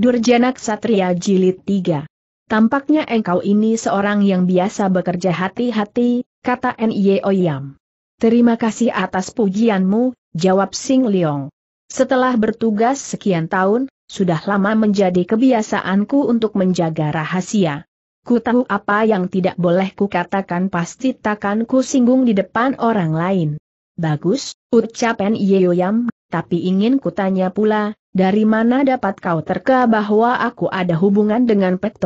Durjana Satria Jilid 3. Tampaknya engkau ini seorang yang biasa bekerja hati-hati, kata Nye Oyam. Terima kasih atas pujianmu, jawab Sing Leong. Setelah bertugas sekian tahun, sudah lama menjadi kebiasaanku untuk menjaga rahasia. Ku tahu apa yang tidak boleh ku katakan pasti takkan ku singgung di depan orang lain. Bagus, ucap Nye Oyam, tapi ingin kutanya pula, dari mana dapat kau terka bahwa aku ada hubungan dengan Pek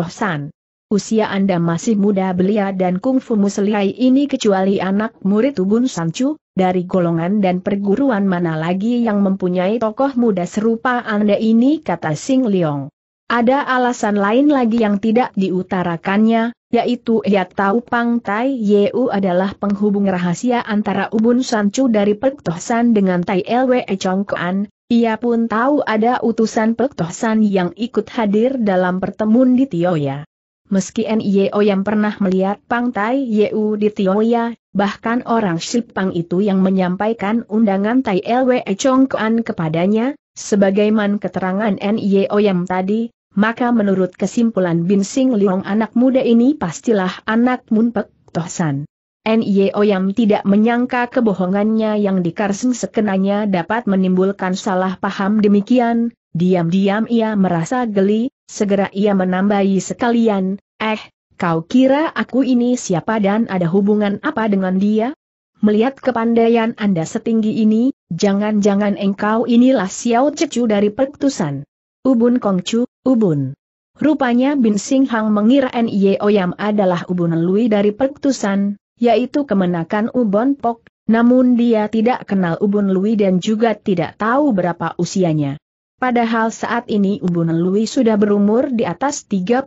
Usia Anda masih muda belia dan kungfu muslihai ini kecuali anak murid Ubun Sancu, dari golongan dan perguruan mana lagi yang mempunyai tokoh muda serupa Anda ini kata Sing Leong. Ada alasan lain lagi yang tidak diutarakannya, yaitu ia tahu Pang Tai Yeu adalah penghubung rahasia antara Ubun Sancu dari Pek dengan Tai Lwe Kuan. Ia pun tahu ada utusan Pek yang ikut hadir dalam pertemuan di Tioya. Meski N.I.O. yang pernah melihat Pang Tai Yeu di Tioya, bahkan orang Shipang itu yang menyampaikan undangan Tai Lwe Chongkuan kepadanya, sebagaimana keterangan N.I.O. yang tadi, maka menurut kesimpulan Bin Sing Liong anak muda ini pastilah anak Mun Pek Tohsan. NIO yang tidak menyangka kebohongannya yang dikarsing sekenanya dapat menimbulkan salah paham demikian, diam-diam ia merasa geli, segera ia menambahi sekalian, eh, kau kira aku ini siapa dan ada hubungan apa dengan dia? Melihat kepandaian Anda setinggi ini, jangan-jangan engkau inilah Xiao Cecu dari pertusan. Ubun Kongcu, Ubun. Rupanya Bin Sing Hang mengira NIO Yam adalah ubun Lui dari pertusan, yaitu kemenakan Ubon Pok, namun dia tidak kenal Ubun Lui dan juga tidak tahu berapa usianya. Padahal saat ini Ubun Lui sudah berumur di atas 30,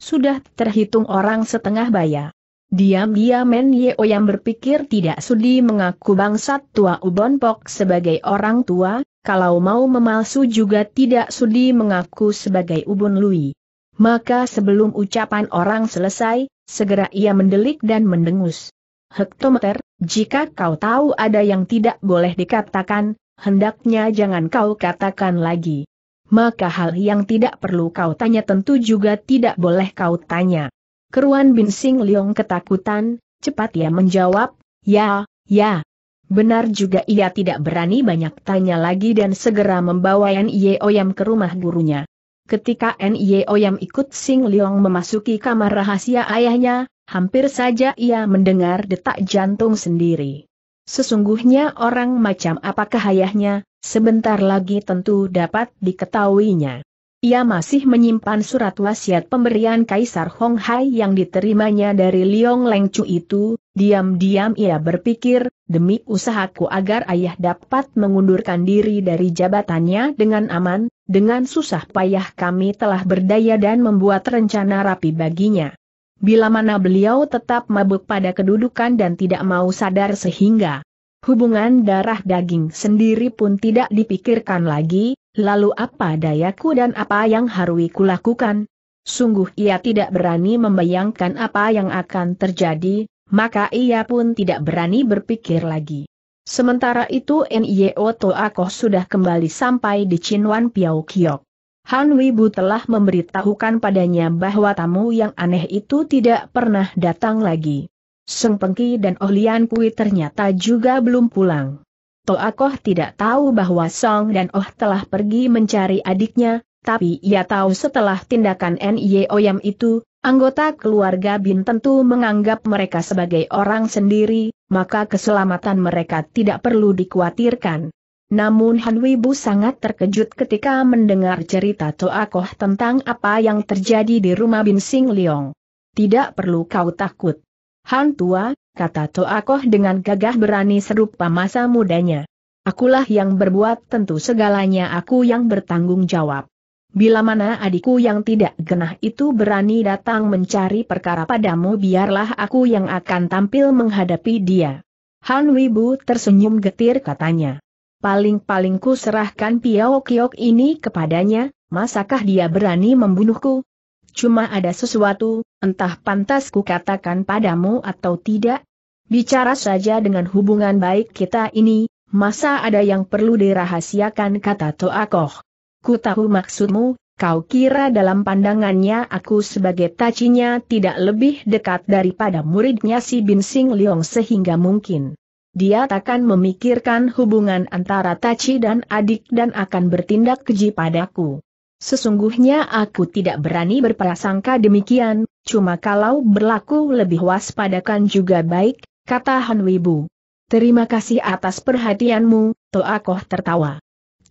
sudah terhitung orang setengah baya. Diam-diam Men Yeo yang berpikir tidak sudi mengaku bangsat tua Ubon Pok sebagai orang tua, kalau mau memalsu juga tidak sudi mengaku sebagai Ubon Lui. Maka sebelum ucapan orang selesai, Segera ia mendelik dan mendengus. Hektometer, jika kau tahu ada yang tidak boleh dikatakan, hendaknya jangan kau katakan lagi. Maka hal yang tidak perlu kau tanya tentu juga tidak boleh kau tanya. Keruan Bin Sing Leong ketakutan, cepat ia menjawab, ya, ya. Benar juga ia tidak berani banyak tanya lagi dan segera membawa Yan Ye Oyam ke rumah gurunya. Ketika Nye Oyam ikut Sing Leong memasuki kamar rahasia ayahnya, hampir saja ia mendengar detak jantung sendiri. Sesungguhnya orang macam apakah ayahnya, sebentar lagi tentu dapat diketahuinya. Ia masih menyimpan surat wasiat pemberian Kaisar Hong Hai yang diterimanya dari Liong Leng Chu itu, diam-diam ia berpikir, demi usahaku agar ayah dapat mengundurkan diri dari jabatannya dengan aman, dengan susah payah kami telah berdaya dan membuat rencana rapi baginya. Bila mana beliau tetap mabuk pada kedudukan dan tidak mau sadar sehingga hubungan darah daging sendiri pun tidak dipikirkan lagi, lalu apa dayaku dan apa yang harui kulakukan? Sungguh ia tidak berani membayangkan apa yang akan terjadi, maka ia pun tidak berani berpikir lagi. Sementara itu Nio Toakoh sudah kembali sampai di Chinwan Piao Kiok. Han Wibu telah memberitahukan padanya bahwa tamu yang aneh itu tidak pernah datang lagi. Seng Pengki dan Oh Lian Kui ternyata juga belum pulang. Toakoh tidak tahu bahwa Song dan Oh telah pergi mencari adiknya, tapi ia tahu setelah tindakan Nio Yam itu, Anggota keluarga Bin tentu menganggap mereka sebagai orang sendiri, maka keselamatan mereka tidak perlu dikhawatirkan. Namun Han Wibu sangat terkejut ketika mendengar cerita Toa Koh tentang apa yang terjadi di rumah Bin Sing Leong. Tidak perlu kau takut. Han tua, kata Toa Koh dengan gagah berani serupa masa mudanya. Akulah yang berbuat tentu segalanya aku yang bertanggung jawab. Bila mana adikku yang tidak genah itu berani datang mencari perkara padamu biarlah aku yang akan tampil menghadapi dia. Han Wibu tersenyum getir katanya. Paling-paling ku serahkan Piao Kiok ini kepadanya, masakah dia berani membunuhku? Cuma ada sesuatu, entah pantas ku katakan padamu atau tidak. Bicara saja dengan hubungan baik kita ini, masa ada yang perlu dirahasiakan kata Toakoh. Ku tahu maksudmu, kau kira dalam pandangannya aku sebagai tacinya tidak lebih dekat daripada muridnya si Binsing Liong sehingga mungkin. Dia takkan memikirkan hubungan antara Taci dan adik dan akan bertindak keji padaku. Sesungguhnya aku tidak berani berprasangka demikian, cuma kalau berlaku lebih waspadakan juga baik, kata Han Wibu. Terima kasih atas perhatianmu, Toakoh tertawa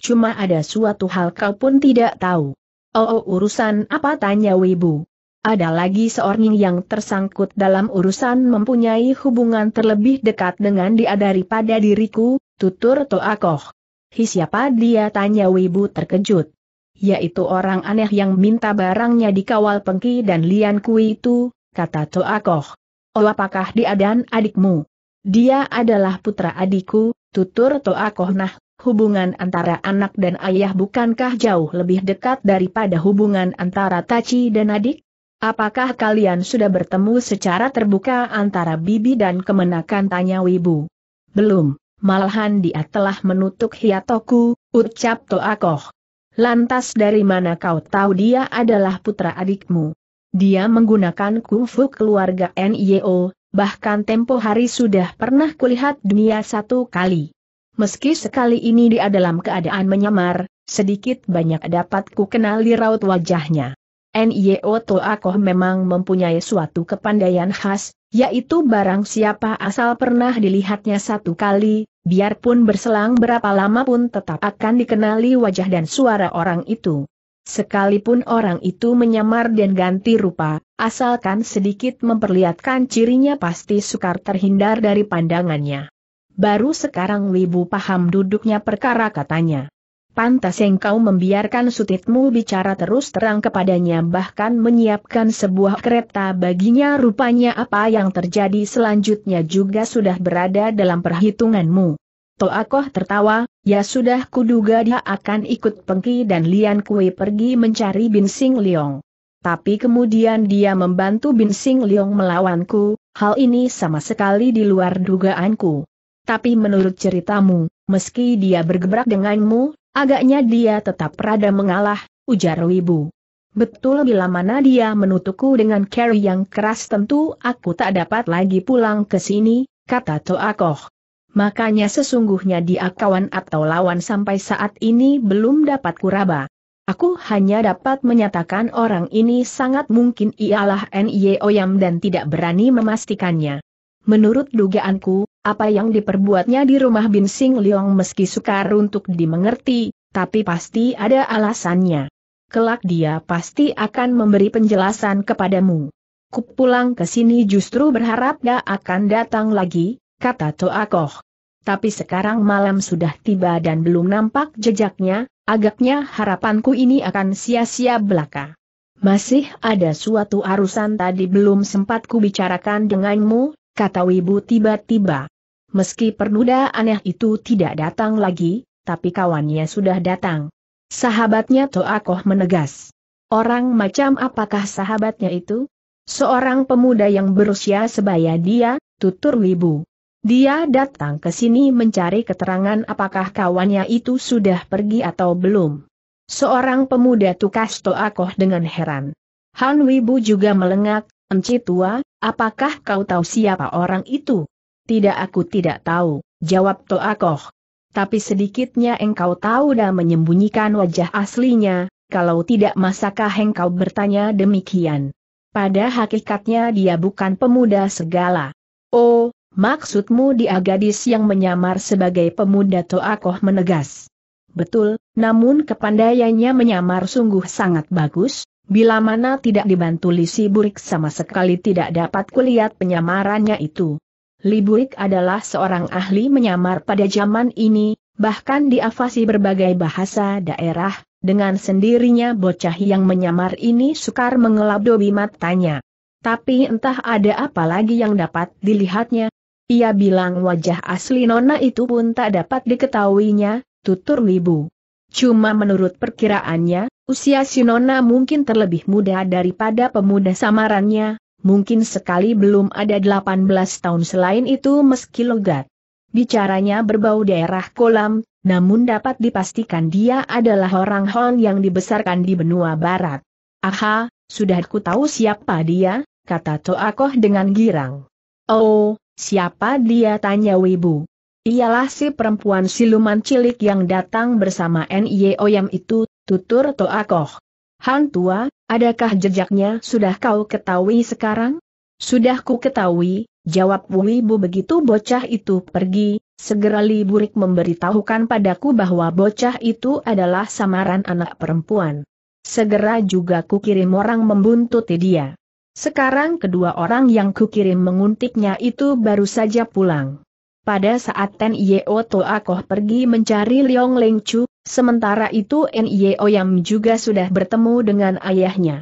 cuma ada suatu hal kau pun tidak tahu. Oh, oh urusan apa tanya Wibu. Ada lagi seorang yang tersangkut dalam urusan mempunyai hubungan terlebih dekat dengan dia daripada diriku, tutur Toakoh. Hi siapa dia tanya Wibu terkejut. Yaitu orang aneh yang minta barangnya dikawal Pengki dan Lian Kui itu, kata Toakoh. Oh apakah dia dan adikmu? Dia adalah putra adikku, tutur Toakoh nah hubungan antara anak dan ayah bukankah jauh lebih dekat daripada hubungan antara Taci dan adik? Apakah kalian sudah bertemu secara terbuka antara bibi dan kemenakan tanya Wibu? Belum, malahan dia telah menutup hiatoku, ucap Toakoh. Lantas dari mana kau tahu dia adalah putra adikmu? Dia menggunakan kungfu keluarga NIO, bahkan tempo hari sudah pernah kulihat dunia satu kali. Meski sekali ini dia dalam keadaan menyamar, sedikit banyak dapat ku kenali raut wajahnya. NIO Toakoh memang mempunyai suatu kepandaian khas, yaitu barang siapa asal pernah dilihatnya satu kali, biarpun berselang berapa lama pun tetap akan dikenali wajah dan suara orang itu. Sekalipun orang itu menyamar dan ganti rupa, asalkan sedikit memperlihatkan cirinya pasti sukar terhindar dari pandangannya. Baru sekarang Wibu paham duduknya perkara katanya. Pantas engkau membiarkan sutitmu bicara terus terang kepadanya bahkan menyiapkan sebuah kereta baginya rupanya apa yang terjadi selanjutnya juga sudah berada dalam perhitunganmu. Toakoh tertawa, ya sudah kuduga dia akan ikut Pengki dan Lian Kui pergi mencari Bin Sing Leong. Tapi kemudian dia membantu Bin Sing Leong melawanku, hal ini sama sekali di luar dugaanku tapi menurut ceritamu, meski dia bergebrak denganmu, agaknya dia tetap rada mengalah, ujar Wibu. Betul bila mana dia menutupku dengan carry yang keras tentu aku tak dapat lagi pulang ke sini, kata Toakoh. Makanya sesungguhnya dia kawan atau lawan sampai saat ini belum dapat kuraba. Aku hanya dapat menyatakan orang ini sangat mungkin ialah Nye Oyam dan tidak berani memastikannya. Menurut dugaanku, apa yang diperbuatnya di rumah Bin Sing Leong meski sukar untuk dimengerti, tapi pasti ada alasannya. Kelak dia pasti akan memberi penjelasan kepadamu. Kup pulang ke sini justru berharap dia akan datang lagi, kata Koh. Tapi sekarang malam sudah tiba dan belum nampak jejaknya, agaknya harapanku ini akan sia-sia belaka. Masih ada suatu arusan tadi belum sempat kubicarakan denganmu, kata Wibu tiba-tiba. Meski pernuda aneh itu tidak datang lagi, tapi kawannya sudah datang. Sahabatnya Toakoh menegas. Orang macam apakah sahabatnya itu? Seorang pemuda yang berusia sebaya dia, tutur wibu. Dia datang ke sini mencari keterangan apakah kawannya itu sudah pergi atau belum. Seorang pemuda tukas Toakoh dengan heran. Han Wibu juga melengak, Enci tua, apakah kau tahu siapa orang itu? Tidak aku tidak tahu, jawab Toakoh. Tapi sedikitnya engkau tahu dan menyembunyikan wajah aslinya, kalau tidak masakah engkau bertanya demikian. Pada hakikatnya dia bukan pemuda segala. Oh, maksudmu dia gadis yang menyamar sebagai pemuda Toakoh menegas. Betul, namun kepandaiannya menyamar sungguh sangat bagus, bila mana tidak dibantu Lisi Burik sama sekali tidak dapat kulihat penyamarannya itu. Liburik adalah seorang ahli menyamar pada zaman ini, bahkan diafasi berbagai bahasa daerah, dengan sendirinya bocah yang menyamar ini sukar mengelabdobi matanya. Tapi entah ada apa lagi yang dapat dilihatnya. Ia bilang wajah asli Nona itu pun tak dapat diketahuinya, tutur Libu. Cuma menurut perkiraannya, usia si Nona mungkin terlebih muda daripada pemuda samarannya, mungkin sekali belum ada 18 tahun selain itu meski logat. Bicaranya berbau daerah kolam, namun dapat dipastikan dia adalah orang Hon yang dibesarkan di benua barat. Aha, sudah ku tahu siapa dia, kata Toakoh dengan girang. Oh, siapa dia tanya Wibu. Ialah si perempuan siluman cilik yang datang bersama N.Y.O.M. itu, tutur Toakoh. Han tua, Adakah jejaknya sudah kau ketahui sekarang? Sudah ku ketahui, jawab Wibu begitu bocah itu pergi, segera Liburik memberitahukan padaku bahwa bocah itu adalah samaran anak perempuan. Segera juga kukirim orang membuntuti dia. Sekarang kedua orang yang kukirim menguntiknya itu baru saja pulang. Pada saat Ten Yeo Toa Koh pergi mencari Liong Leng Chu, Sementara itu N.I.O. E Yam juga sudah bertemu dengan ayahnya.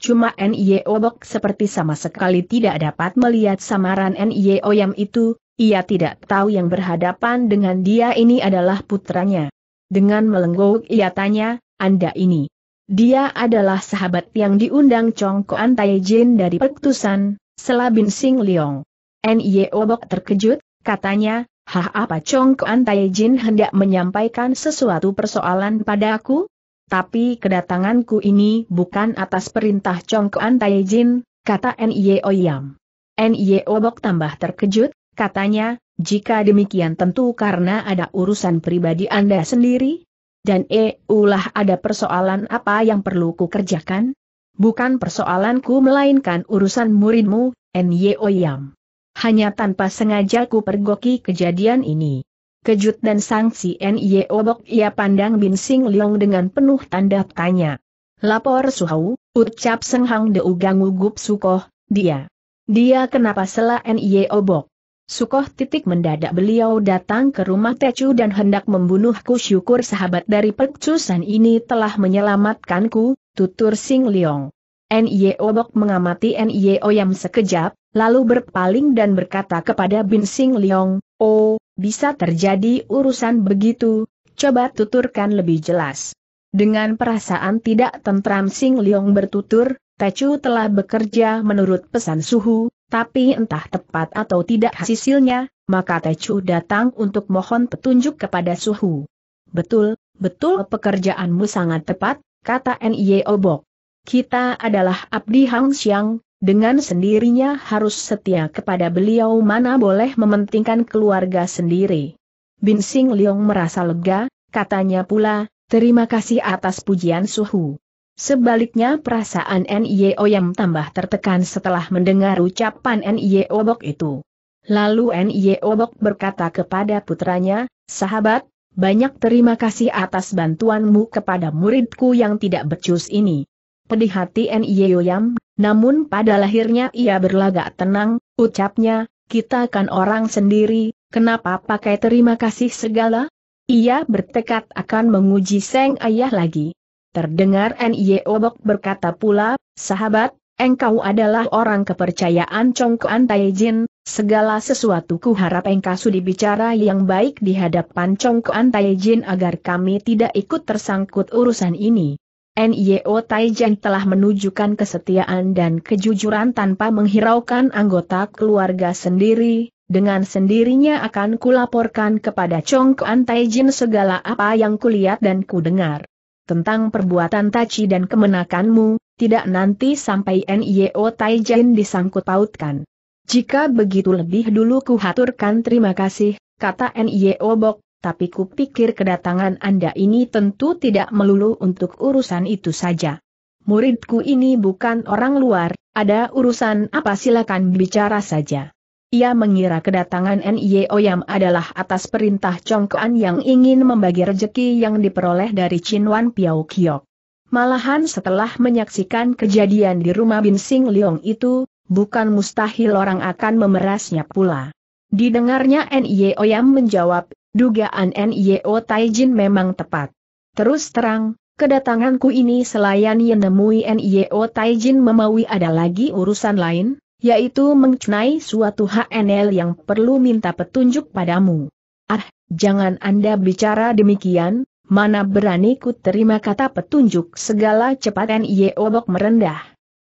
Cuma N.I.O. E Bok seperti sama sekali tidak dapat melihat samaran N.I.O. E Yam itu, ia tidak tahu yang berhadapan dengan dia ini adalah putranya. Dengan melengguk ia tanya, Anda ini. Dia adalah sahabat yang diundang Chong Koan Tai Jin dari Pertusan, Selabin Sing Leong. N.I.O. Bok terkejut, katanya, Hah apa Chong Kuan Tai Jin hendak menyampaikan sesuatu persoalan padaku? Tapi kedatanganku ini bukan atas perintah Chong Kuan Tai Jin, kata Nye Oyam. Nye Bok tambah terkejut, katanya, jika demikian tentu karena ada urusan pribadi Anda sendiri? Dan eh, ulah ada persoalan apa yang perlu ku kerjakan? Bukan persoalanku melainkan urusan muridmu, N.Y.O. Yam hanya tanpa sengaja ku pergoki kejadian ini. Kejut dan sanksi NIE obok ia pandang Bin Sing Leong dengan penuh tanda tanya. Lapor suhau, ucap Seng Hang Deu Ugup sukoh, dia. Dia kenapa sela NIE obok? Sukoh titik mendadak beliau datang ke rumah Tecu dan hendak membunuhku syukur sahabat dari percusan ini telah menyelamatkanku, tutur Sing Leong. NIO Bok mengamati NIO Yam sekejap, lalu berpaling dan berkata kepada Bin Sing Leong, Oh, bisa terjadi urusan begitu, coba tuturkan lebih jelas. Dengan perasaan tidak tentram Sing Leong bertutur, Tecu telah bekerja menurut pesan suhu, tapi entah tepat atau tidak hasilnya, maka Tecu datang untuk mohon petunjuk kepada suhu. Betul, betul pekerjaanmu sangat tepat, kata NIO Bok. Kita adalah abdi Hang Xiang, dengan sendirinya harus setia kepada beliau mana boleh mementingkan keluarga sendiri. Bin Sing Leong merasa lega, katanya pula, terima kasih atas pujian suhu. Sebaliknya perasaan N.I.O. yang tambah tertekan setelah mendengar ucapan N.I.O. Bok itu. Lalu N.I.O. Bok berkata kepada putranya, sahabat, banyak terima kasih atas bantuanmu kepada muridku yang tidak becus ini pedih hati Yoyam, namun pada lahirnya ia berlagak tenang, ucapnya, kita kan orang sendiri, kenapa pakai terima kasih segala? Ia bertekad akan menguji Seng Ayah lagi. Terdengar Nye Obok berkata pula, sahabat, engkau adalah orang kepercayaan Congkoan Taijin, segala sesuatu ku harap engkau sudi bicara yang baik di hadapan Congkoan Taijin agar kami tidak ikut tersangkut urusan ini. NIO Taijen telah menunjukkan kesetiaan dan kejujuran tanpa menghiraukan anggota keluarga sendiri, dengan sendirinya akan kulaporkan kepada Chongkuan Taijin segala apa yang kulihat dan kudengar. Tentang perbuatan Tachi dan kemenakanmu, tidak nanti sampai NIO Taijin disangkut pautkan. Jika begitu lebih dulu kuhaturkan terima kasih, kata NIO Bok, tapi kupikir kedatangan Anda ini tentu tidak melulu untuk urusan itu saja. Muridku ini bukan orang luar, ada urusan apa silakan bicara saja. Ia mengira kedatangan NIE Oyam adalah atas perintah Kuan yang ingin membagi rejeki yang diperoleh dari Chin Wan Piao Kiok. Malahan setelah menyaksikan kejadian di rumah Bin Sing Leong itu, bukan mustahil orang akan memerasnya pula. Didengarnya NIE Oyam menjawab, dugaan NIO Taijin memang tepat. Terus terang, kedatanganku ini selain yang nemui NIO Taijin memaui ada lagi urusan lain, yaitu mengenai suatu HNL yang perlu minta petunjuk padamu. Ah, jangan Anda bicara demikian, mana berani ku terima kata petunjuk segala cepat NIO Bok merendah.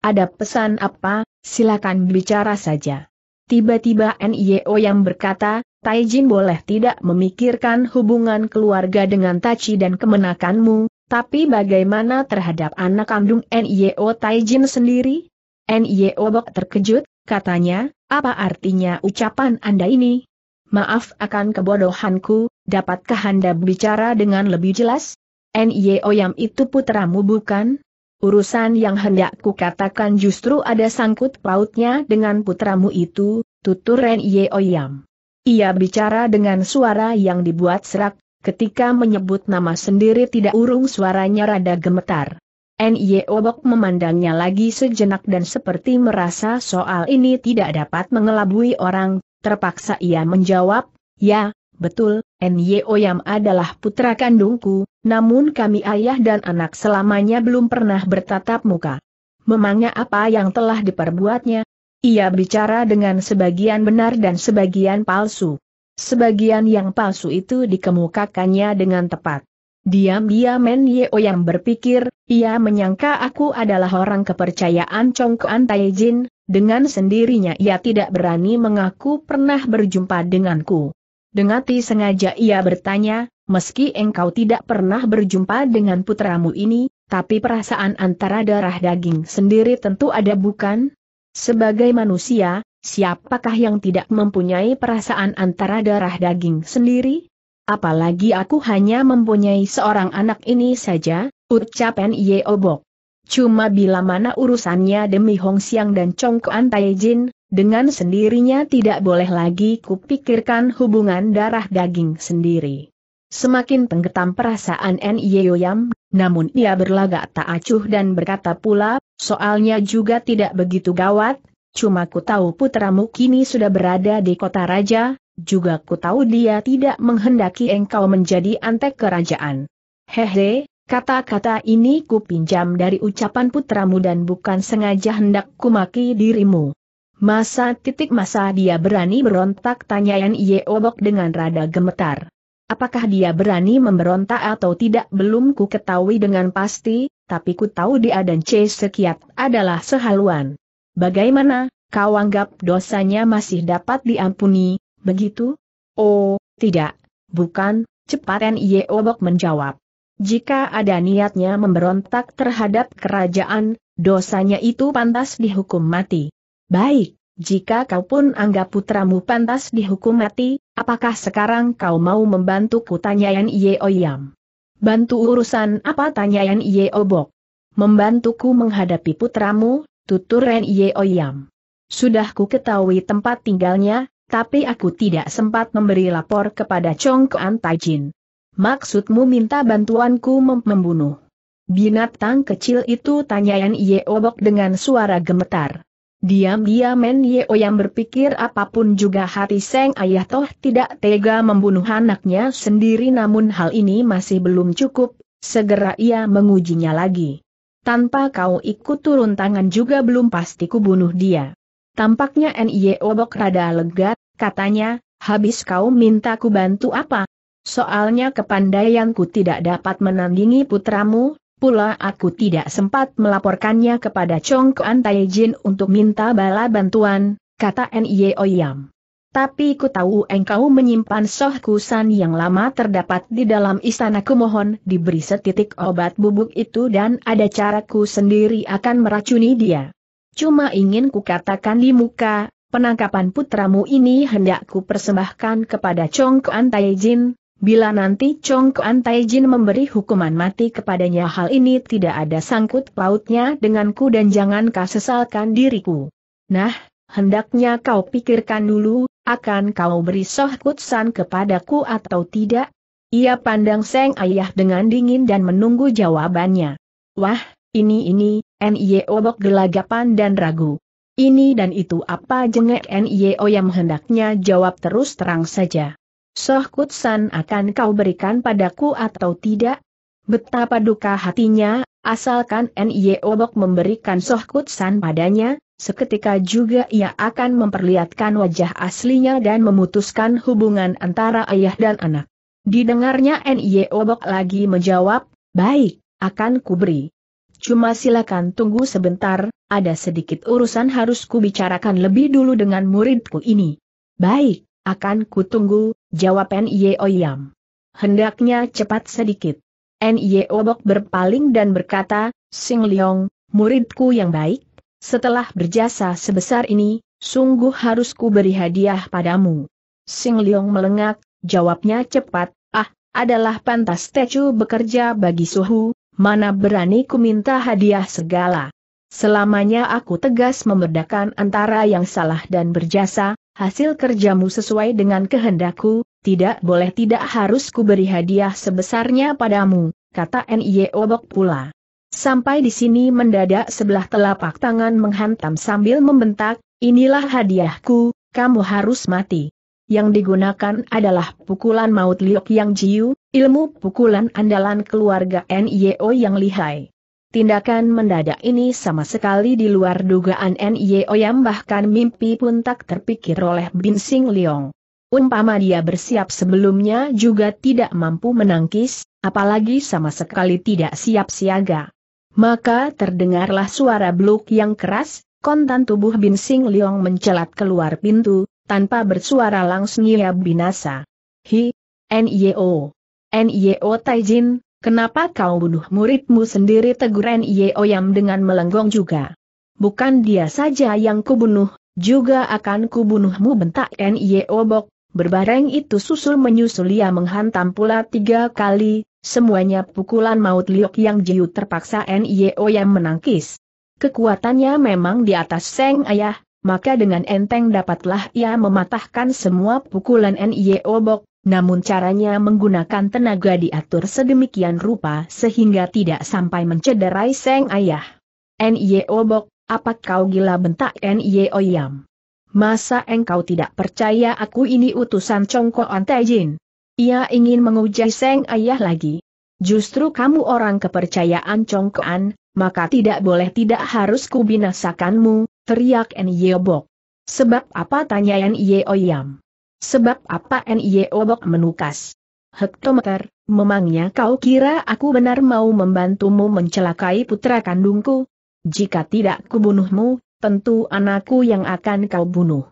Ada pesan apa, silakan bicara saja. Tiba-tiba NIO yang berkata, Taijin boleh tidak memikirkan hubungan keluarga dengan Tachi dan kemenakanmu, tapi bagaimana terhadap anak kandung NIO Taijin sendiri? NIO Bok terkejut, katanya, apa artinya ucapan Anda ini? Maaf akan kebodohanku, dapatkah Anda bicara dengan lebih jelas? NIO Yam itu putramu bukan? Urusan yang hendak katakan justru ada sangkut pautnya dengan putramu itu, tutur NIO Yam. Ia bicara dengan suara yang dibuat serak, ketika menyebut nama sendiri tidak urung suaranya rada gemetar. Nyo Obok memandangnya lagi sejenak dan seperti merasa soal ini tidak dapat mengelabui orang, terpaksa ia menjawab, ya, betul, Nyo Oyam adalah putra kandungku, namun kami ayah dan anak selamanya belum pernah bertatap muka. Memangnya apa yang telah diperbuatnya, ia bicara dengan sebagian benar dan sebagian palsu. Sebagian yang palsu itu dikemukakannya dengan tepat. Diam-diam Men Yeo yang berpikir, ia menyangka aku adalah orang kepercayaan Chong Kuan Taijin, dengan sendirinya ia tidak berani mengaku pernah berjumpa denganku. Dengati sengaja ia bertanya, meski engkau tidak pernah berjumpa dengan putramu ini, tapi perasaan antara darah daging sendiri tentu ada bukan? Sebagai manusia, siapakah yang tidak mempunyai perasaan antara darah daging sendiri? Apalagi aku hanya mempunyai seorang anak ini saja, ucap Nye Obok. Cuma bila mana urusannya demi Hong Xiang dan Chong Kuan Jin, dengan sendirinya tidak boleh lagi kupikirkan hubungan darah daging sendiri. Semakin tenggetam perasaan Yoyam, namun ia berlagak tak acuh dan berkata pula, soalnya juga tidak begitu gawat, cuma ku tahu putramu kini sudah berada di kota raja, juga ku tahu dia tidak menghendaki engkau menjadi antek kerajaan. Hehe, kata-kata ini ku pinjam dari ucapan putramu dan bukan sengaja hendak kumaki dirimu. Masa titik masa dia berani berontak tanya Ye Obok dengan rada gemetar. Apakah dia berani memberontak atau tidak belum ku ketahui dengan pasti, tapi ku tahu dia dan C. Sekiat adalah sehaluan. Bagaimana, kau anggap dosanya masih dapat diampuni, begitu? Oh, tidak, bukan, cepat N.I.E. Obok menjawab. Jika ada niatnya memberontak terhadap kerajaan, dosanya itu pantas dihukum mati. Baik, jika kau pun anggap putramu pantas dihukum mati, Apakah sekarang kau mau membantuku Yan Iye Oyam? Bantu urusan apa Yan Iye Obok? Membantuku menghadapi putramu, tutur Ren Iye Oyam. Sudah ku ketahui tempat tinggalnya, tapi aku tidak sempat memberi lapor kepada Chong Kuan Taijin. Maksudmu minta bantuanku mem membunuh. Binatang kecil itu Yan Iye Obok dengan suara gemetar. Diam-diam Men Yeo oh, yang berpikir apapun juga hati Seng Ayah Toh tidak tega membunuh anaknya sendiri namun hal ini masih belum cukup, segera ia mengujinya lagi. Tanpa kau ikut turun tangan juga belum pasti kubunuh dia. Tampaknya N.I.O. Bok rada lega, katanya, habis kau minta ku bantu apa? Soalnya kepandaianku tidak dapat menandingi putramu, Pula aku tidak sempat melaporkannya kepada Chong Kuan Tai Jin untuk minta bala bantuan, kata N.I.O. Oyam. Tapi ku tahu engkau menyimpan soh kusan yang lama terdapat di dalam istana kumohon diberi setitik obat bubuk itu dan ada caraku sendiri akan meracuni dia. Cuma ingin ku katakan di muka, penangkapan putramu ini hendak ku persembahkan kepada Chong Kuan Tai Jin. Bila nanti Chong Kuan Taijin memberi hukuman mati kepadanya hal ini tidak ada sangkut pautnya denganku dan jangan kau sesalkan diriku. Nah, hendaknya kau pikirkan dulu, akan kau beri san kepadaku atau tidak? Ia pandang Seng Ayah dengan dingin dan menunggu jawabannya. Wah, ini ini, NIE obok gelagapan dan ragu. Ini dan itu apa jengek NIEO yang hendaknya jawab terus terang saja. Soh Kutsan akan kau berikan padaku atau tidak? Betapa duka hatinya, asalkan Nye Obok memberikan Soh Kutsan padanya, seketika juga ia akan memperlihatkan wajah aslinya dan memutuskan hubungan antara ayah dan anak. Didengarnya Nye Obok lagi menjawab, baik, akan kuberi. Cuma silakan tunggu sebentar, ada sedikit urusan harus kubicarakan lebih dulu dengan muridku ini. Baik, akan kutunggu, jawab N.I.O. Yam. Hendaknya cepat sedikit. N.I.O. Bok berpaling dan berkata, Sing Leong, muridku yang baik, setelah berjasa sebesar ini, sungguh harusku beri hadiah padamu. Sing Leong melengak, jawabnya cepat, ah, adalah pantas Tecu bekerja bagi suhu, mana berani ku minta hadiah segala. Selamanya aku tegas memerdakan antara yang salah dan berjasa, hasil kerjamu sesuai dengan kehendakku, tidak boleh tidak harus kuberi hadiah sebesarnya padamu, kata N.I.E. Obok pula. Sampai di sini mendadak sebelah telapak tangan menghantam sambil membentak, inilah hadiahku, kamu harus mati. Yang digunakan adalah pukulan maut Liok Yang Jiu, ilmu pukulan andalan keluarga NIO yang lihai. Tindakan mendadak ini sama sekali di luar dugaan Nye Oyam bahkan mimpi pun tak terpikir oleh Bin Sing Leong. Umpama dia bersiap sebelumnya juga tidak mampu menangkis, apalagi sama sekali tidak siap siaga. Maka terdengarlah suara bluk yang keras, kontan tubuh Bin Sing Leong mencelat keluar pintu, tanpa bersuara langsung ia binasa. Hi, Nyo. Nyo Taijin, Kenapa kau bunuh muridmu sendiri teguran Yeoyam dengan melenggong juga? Bukan dia saja yang kubunuh, juga akan kubunuhmu bentak Yeobok. berbareng itu susul menyusul ia menghantam pula tiga kali, semuanya pukulan maut liok yang jiu terpaksa N.Y.O. yang menangkis. Kekuatannya memang di atas seng ayah, maka dengan enteng dapatlah ia mematahkan semua pukulan Yeobok namun caranya menggunakan tenaga diatur sedemikian rupa sehingga tidak sampai mencederai Seng Ayah. N.Y. Obok, apa kau gila bentak N.Y. Oyam? Masa engkau tidak percaya aku ini utusan Congko Antejin? Ia ingin mengujai Seng Ayah lagi. Justru kamu orang kepercayaan Congkoan, maka tidak boleh tidak harus kubinasakanmu, teriak N.Y. Obok. Sebab apa tanya N.Y. Oyam? Sebab apa NIE Obok menukas? Hektometer, memangnya kau kira aku benar mau membantumu mencelakai putra kandungku? Jika tidak kubunuhmu, tentu anakku yang akan kau bunuh.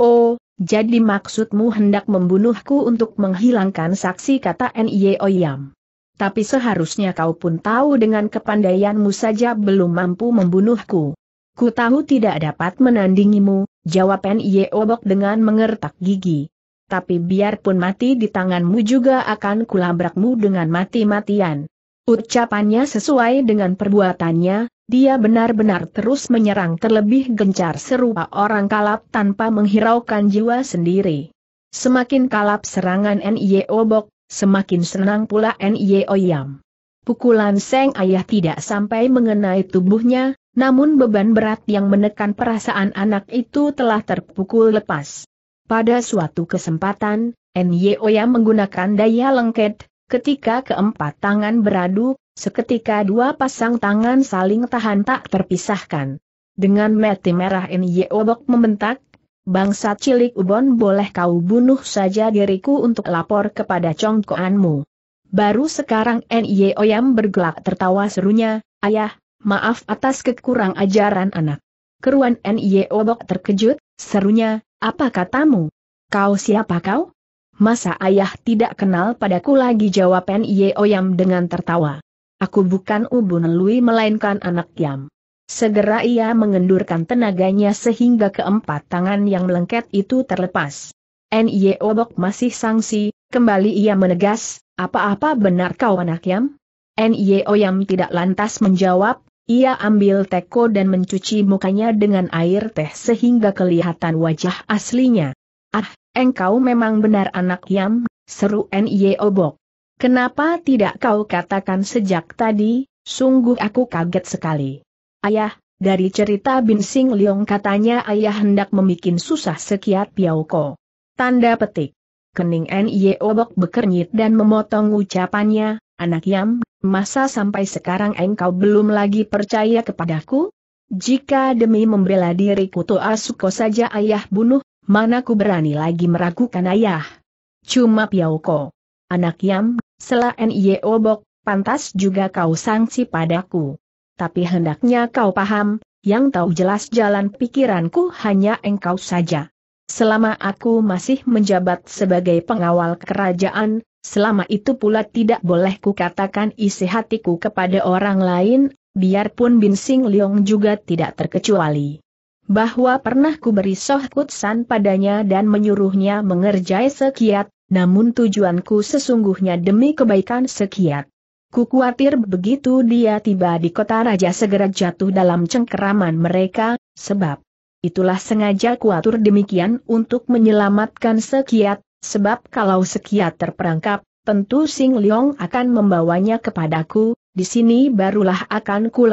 Oh, jadi maksudmu hendak membunuhku untuk menghilangkan saksi kata NIE Oyam. Tapi seharusnya kau pun tahu dengan kepandaianmu saja belum mampu membunuhku. Ku tahu tidak dapat menandingimu, jawab Nye Obok dengan mengertak gigi. Tapi biarpun mati di tanganmu juga akan kulabrakmu dengan mati-matian. Ucapannya sesuai dengan perbuatannya, dia benar-benar terus menyerang terlebih gencar serupa orang kalap tanpa menghiraukan jiwa sendiri. Semakin kalap serangan Nye Obok, semakin senang pula Nye Oyam. Pukulan Seng Ayah tidak sampai mengenai tubuhnya, namun beban berat yang menekan perasaan anak itu telah terpukul lepas. Pada suatu kesempatan, Nyoya menggunakan daya lengket, ketika keempat tangan beradu, seketika dua pasang tangan saling tahan tak terpisahkan. Dengan mati merah Nyoya membentak, Bangsa cilik Ubon boleh kau bunuh saja diriku untuk lapor kepada congkoanmu. Baru sekarang N.I.O.Yam bergelak tertawa serunya, Ayah, maaf atas kekurang ajaran anak. Keruan N.I.E. Obok terkejut, serunya, apa katamu? Kau siapa kau? Masa ayah tidak kenal padaku lagi jawab N.I.E. Oyam dengan tertawa. Aku bukan Ubun Nelui melainkan anak Yam. Segera ia mengendurkan tenaganya sehingga keempat tangan yang melengket itu terlepas. N.I.E. Obok masih sangsi, kembali ia menegas, apa-apa benar kau anak Yam? N.I.E. Oyam tidak lantas menjawab, ia ambil teko dan mencuci mukanya dengan air teh sehingga kelihatan wajah aslinya. Ah, engkau memang benar anak Yam, seru Nye Obok. Kenapa tidak kau katakan sejak tadi, sungguh aku kaget sekali. Ayah, dari cerita Bin Sing Leong katanya ayah hendak membuat susah sekiat Piauko. Tanda petik. Kening Nye Obok bekernyit dan memotong ucapannya, Anak Yam, masa sampai sekarang engkau belum lagi percaya kepadaku? Jika demi membela diriku Toa Suko saja ayah bunuh, mana ku berani lagi meragukan ayah? Cuma Piauko. Anak Yam, selah NIE obok, pantas juga kau sangsi padaku. Tapi hendaknya kau paham, yang tahu jelas jalan pikiranku hanya engkau saja. Selama aku masih menjabat sebagai pengawal kerajaan, Selama itu pula tidak boleh kukatakan isi hatiku kepada orang lain, biarpun Bin Sing Leong juga tidak terkecuali. Bahwa pernah ku beri sohkutsan padanya dan menyuruhnya mengerjai sekiat, namun tujuanku sesungguhnya demi kebaikan sekiat. Ku khawatir begitu dia tiba di kota raja segera jatuh dalam cengkeraman mereka, sebab itulah sengaja kuatur demikian untuk menyelamatkan sekiat, sebab kalau sekia terperangkap, tentu Sing Leong akan membawanya kepadaku, di sini barulah akan ku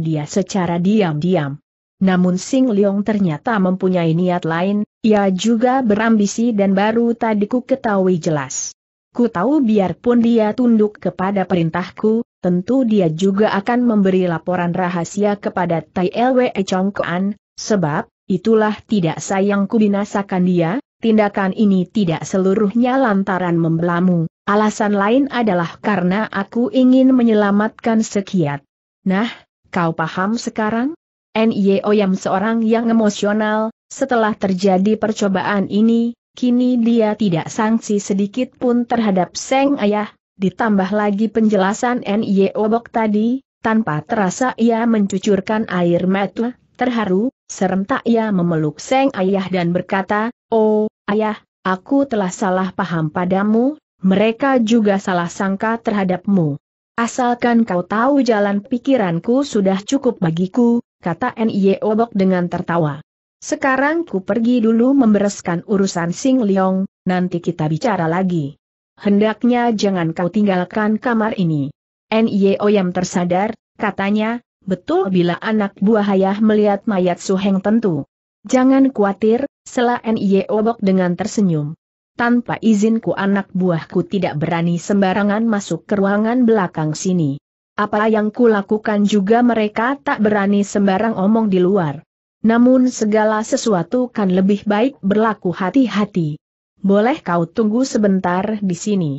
dia secara diam-diam. Namun Sing Leong ternyata mempunyai niat lain, ia juga berambisi dan baru tadi ku ketahui jelas. Ku tahu biarpun dia tunduk kepada perintahku, tentu dia juga akan memberi laporan rahasia kepada Tai Lwe Chong Kuan, sebab, itulah tidak sayang ku binasakan dia, tindakan ini tidak seluruhnya lantaran membelamu, alasan lain adalah karena aku ingin menyelamatkan sekiat. Nah, kau paham sekarang? Nio yang seorang yang emosional, setelah terjadi percobaan ini, kini dia tidak sangsi sedikit pun terhadap Seng Ayah, ditambah lagi penjelasan Nio Obok tadi, tanpa terasa ia mencucurkan air mata, terharu, serentak ia memeluk Seng Ayah dan berkata, Oh, Ayah, aku telah salah paham padamu, mereka juga salah sangka terhadapmu. Asalkan kau tahu jalan pikiranku sudah cukup bagiku, kata N.I.E. Obok dengan tertawa. Sekarang ku pergi dulu membereskan urusan Sing Leong, nanti kita bicara lagi. Hendaknya jangan kau tinggalkan kamar ini. N.I.E. Oyam tersadar, katanya, betul bila anak buah ayah melihat mayat Suheng tentu. Jangan khawatir, Sela NIE obok dengan tersenyum. Tanpa izinku anak buahku tidak berani sembarangan masuk ke ruangan belakang sini. Apa yang kulakukan juga mereka tak berani sembarang omong di luar. Namun segala sesuatu kan lebih baik berlaku hati-hati. Boleh kau tunggu sebentar di sini.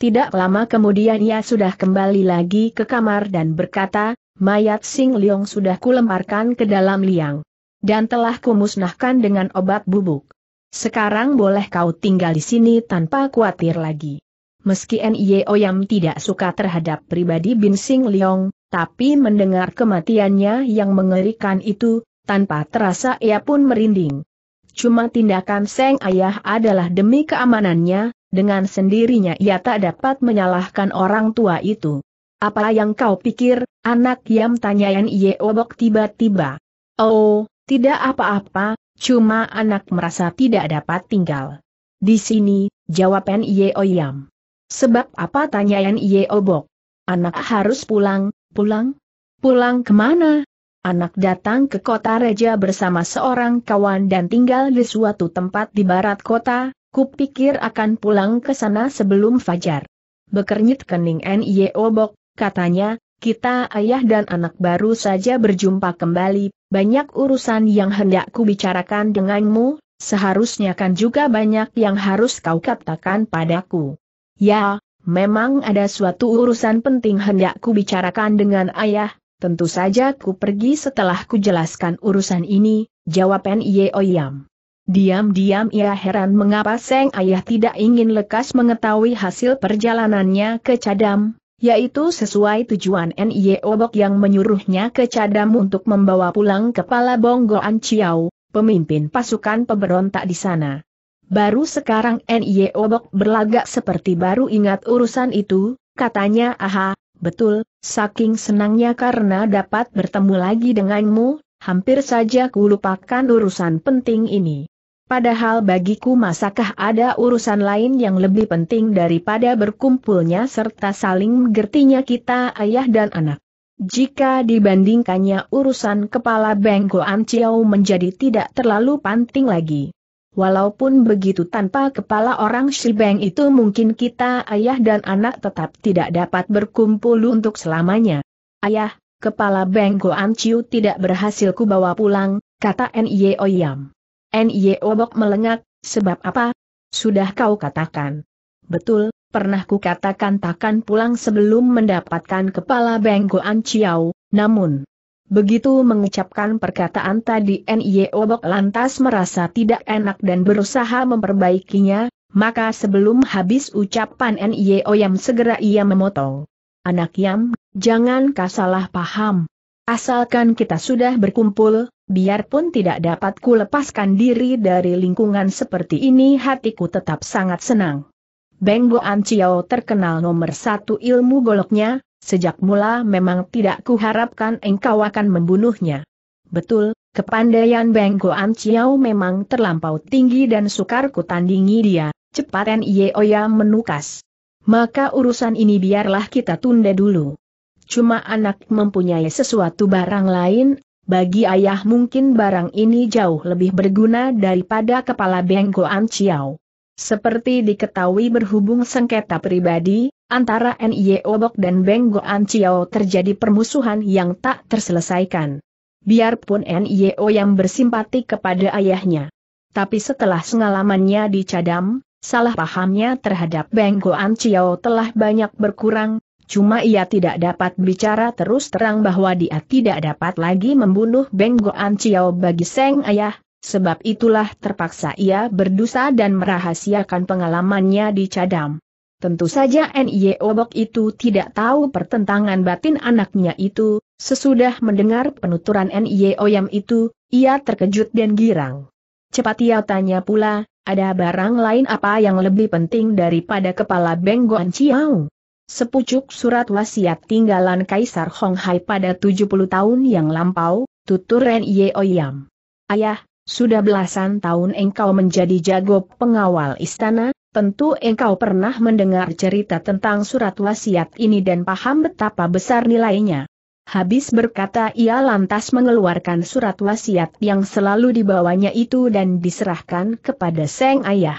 Tidak lama kemudian ia sudah kembali lagi ke kamar dan berkata, mayat Sing Leong sudah kulemparkan ke dalam liang dan telah kumusnahkan dengan obat bubuk. Sekarang boleh kau tinggal di sini tanpa khawatir lagi. Meski NIO Oyam tidak suka terhadap pribadi Bin Sing Leong, tapi mendengar kematiannya yang mengerikan itu, tanpa terasa ia pun merinding. Cuma tindakan Seng Ayah adalah demi keamanannya, dengan sendirinya ia tak dapat menyalahkan orang tua itu. Apa yang kau pikir, anak Yam tanya NIO Bok tiba-tiba. Oh, tidak apa-apa, cuma anak merasa tidak dapat tinggal. Di sini, jawab Nye Oyam. Sebab apa tanya Nye Obok? Anak harus pulang, pulang? Pulang kemana? Anak datang ke kota Reja bersama seorang kawan dan tinggal di suatu tempat di barat kota, kupikir akan pulang ke sana sebelum fajar. Bekernyit kening N.I.O. Bok, katanya, kita ayah dan anak baru saja berjumpa kembali, banyak urusan yang hendak bicarakan denganmu, seharusnya kan juga banyak yang harus kau katakan padaku. Ya, memang ada suatu urusan penting hendak bicarakan dengan ayah, tentu saja ku pergi setelah ku jelaskan urusan ini, jawab Nye Oyam. Diam-diam ia heran mengapa Seng Ayah tidak ingin lekas mengetahui hasil perjalanannya ke Cadam, yaitu sesuai tujuan N.I.E. Obok yang menyuruhnya ke Cadam untuk membawa pulang kepala Bonggo Anciau, pemimpin pasukan pemberontak di sana. Baru sekarang N.I.E. Obok berlagak seperti baru ingat urusan itu, katanya aha, betul, saking senangnya karena dapat bertemu lagi denganmu, hampir saja kulupakan urusan penting ini. Padahal bagiku masakah ada urusan lain yang lebih penting daripada berkumpulnya serta saling mengertinya kita ayah dan anak. Jika dibandingkannya urusan kepala Bengko Anciau menjadi tidak terlalu penting lagi. Walaupun begitu tanpa kepala orang Shibeng itu mungkin kita ayah dan anak tetap tidak dapat berkumpul untuk selamanya. Ayah, kepala Bengko Anciau tidak berhasil kubawa pulang, kata Nye Yam. Nye Obok melengak, sebab apa? Sudah kau katakan. Betul, pernah ku katakan takkan pulang sebelum mendapatkan kepala Benggoan Ciao, namun... Begitu mengucapkan perkataan tadi Nye Obok lantas merasa tidak enak dan berusaha memperbaikinya, maka sebelum habis ucapan Nye Oyam segera ia memotong. Anak Yam, jangan kau salah paham. Asalkan kita sudah berkumpul, biarpun tidak dapat ku lepaskan diri dari lingkungan seperti ini hatiku tetap sangat senang. Beng Boan Chiao terkenal nomor satu ilmu goloknya, sejak mula memang tidak kuharapkan engkau akan membunuhnya. Betul, kepandaian Beng An Chiao memang terlampau tinggi dan sukar tandingi dia, cepat Ye Oya menukas. Maka urusan ini biarlah kita tunda dulu. Cuma anak mempunyai sesuatu barang lain, bagi ayah mungkin barang ini jauh lebih berguna daripada kepala bengkoan Ciao. Seperti diketahui berhubung sengketa pribadi, antara NIE Obok dan Benggoan Ciao terjadi permusuhan yang tak terselesaikan. Biarpun NIEO yang bersimpati kepada ayahnya. Tapi setelah pengalamannya dicadam, salah pahamnya terhadap Benggoan Ciao telah banyak berkurang, Cuma ia tidak dapat bicara terus terang bahwa dia tidak dapat lagi membunuh Beng Goan Chiao bagi Seng Ayah, sebab itulah terpaksa ia berdosa dan merahasiakan pengalamannya di Cadam. Tentu saja Nye Obok itu tidak tahu pertentangan batin anaknya itu, sesudah mendengar penuturan Nye Oyam itu, ia terkejut dan girang. Cepat ia tanya pula, ada barang lain apa yang lebih penting daripada kepala Beng Goan Chiao? Sepucuk surat wasiat tinggalan Kaisar Hong Hai pada 70 tahun yang lampau, tutur Ren Ye Oyam. Ayah, sudah belasan tahun engkau menjadi jago pengawal istana, tentu engkau pernah mendengar cerita tentang surat wasiat ini dan paham betapa besar nilainya. Habis berkata ia lantas mengeluarkan surat wasiat yang selalu dibawanya itu dan diserahkan kepada sang ayah.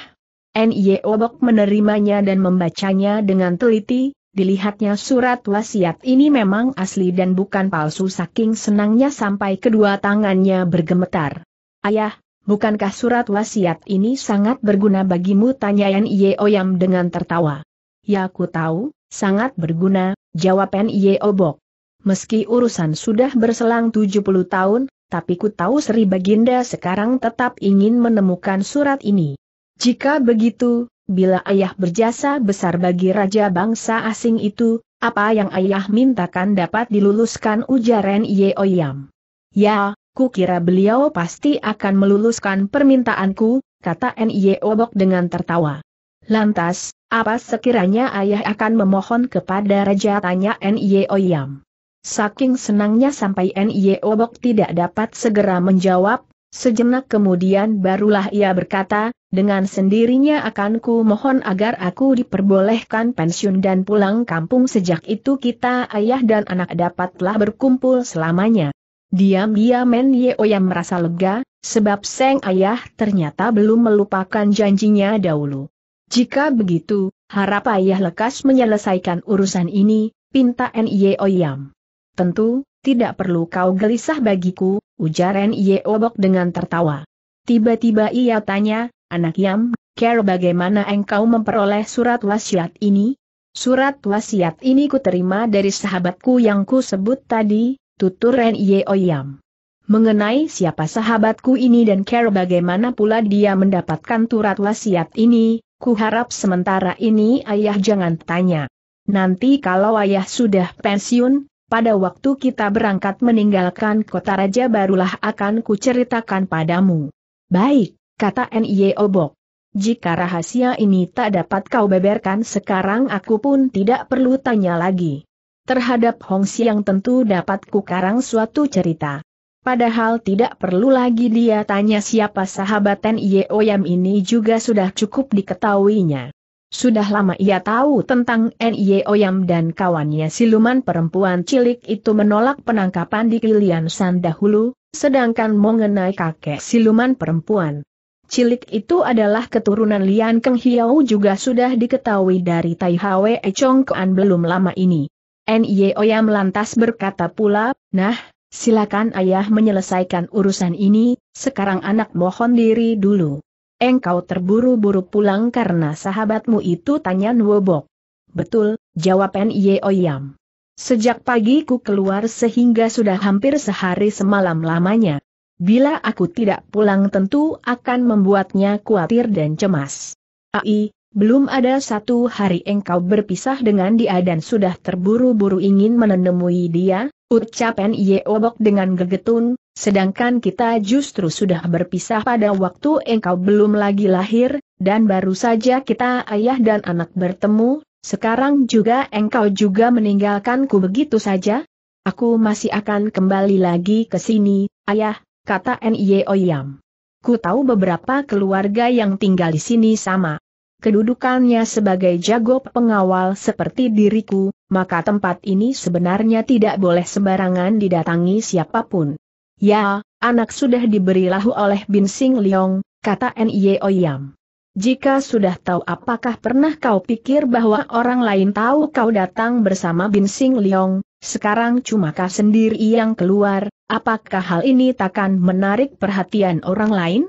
N.Y. Obok menerimanya dan membacanya dengan teliti, Dilihatnya surat wasiat ini memang asli dan bukan palsu saking senangnya sampai kedua tangannya bergemetar. Ayah, bukankah surat wasiat ini sangat berguna bagimu? Tanya Yeoyam dengan tertawa. Ya aku tahu, sangat berguna, jawab Yeobok. Meski urusan sudah berselang 70 tahun, tapi ku tahu Sri Baginda sekarang tetap ingin menemukan surat ini. Jika begitu, bila ayah berjasa besar bagi raja bangsa asing itu, apa yang ayah mintakan dapat diluluskan ujaran Ye Yeoyam. Ya, kukira beliau pasti akan meluluskan permintaanku, kata Nyeobok Obok dengan tertawa. Lantas, apa sekiranya ayah akan memohon kepada raja tanya Nye Saking senangnya sampai Nyeobok Obok tidak dapat segera menjawab, sejenak kemudian barulah ia berkata, dengan sendirinya akan ku mohon agar aku diperbolehkan pensiun dan pulang kampung sejak itu kita ayah dan anak dapatlah berkumpul selamanya. Diam-diam Men yang merasa lega, sebab Seng Ayah ternyata belum melupakan janjinya dahulu. Jika begitu, harap Ayah lekas menyelesaikan urusan ini, pinta N Yam. Tentu, tidak perlu kau gelisah bagiku, ujar N Bok dengan tertawa. Tiba-tiba ia tanya, Anak Yam, care bagaimana engkau memperoleh surat wasiat ini? Surat wasiat ini ku terima dari sahabatku yang ku sebut tadi, tutur Ren Yeo Yam. Mengenai siapa sahabatku ini dan care bagaimana pula dia mendapatkan surat wasiat ini, ku harap sementara ini ayah jangan tanya. Nanti kalau ayah sudah pensiun, pada waktu kita berangkat meninggalkan kota raja barulah akan ku ceritakan padamu. Baik kata NIE Obok. Jika rahasia ini tak dapat kau beberkan sekarang aku pun tidak perlu tanya lagi. Terhadap Hong Siang tentu dapat kukarang suatu cerita. Padahal tidak perlu lagi dia tanya siapa sahabat NIE Oyam ini juga sudah cukup diketahuinya. Sudah lama ia tahu tentang NIE Oyam dan kawannya siluman perempuan cilik itu menolak penangkapan di Kilian Sandahulu sedangkan mengenai kakek siluman perempuan cilik itu adalah keturunan Lian Keng Hiao juga sudah diketahui dari Tai Hwe Kuan belum lama ini. Nye Oyam lantas berkata pula, nah, silakan ayah menyelesaikan urusan ini, sekarang anak mohon diri dulu. Engkau terburu-buru pulang karena sahabatmu itu tanya Nuobok. Betul, jawab Nye Oyam. Sejak pagi ku keluar sehingga sudah hampir sehari semalam lamanya. Bila aku tidak pulang tentu akan membuatnya khawatir dan cemas. Ai, belum ada satu hari engkau berpisah dengan dia dan sudah terburu-buru ingin menemui dia, ucap Nye Obok dengan gegetun, sedangkan kita justru sudah berpisah pada waktu engkau belum lagi lahir, dan baru saja kita ayah dan anak bertemu, sekarang juga engkau juga meninggalkanku begitu saja, Aku masih akan kembali lagi ke sini, ayah, kata Nie Oyam. Ku tahu beberapa keluarga yang tinggal di sini sama. Kedudukannya sebagai jago pengawal seperti diriku, maka tempat ini sebenarnya tidak boleh sembarangan didatangi siapapun. Ya, anak sudah diberi lahu oleh Bin Sing Leong, kata Nie Oyam. Jika sudah tahu apakah pernah kau pikir bahwa orang lain tahu kau datang bersama Bin Sing Leong, sekarang cuma kau sendiri yang keluar, apakah hal ini takkan menarik perhatian orang lain?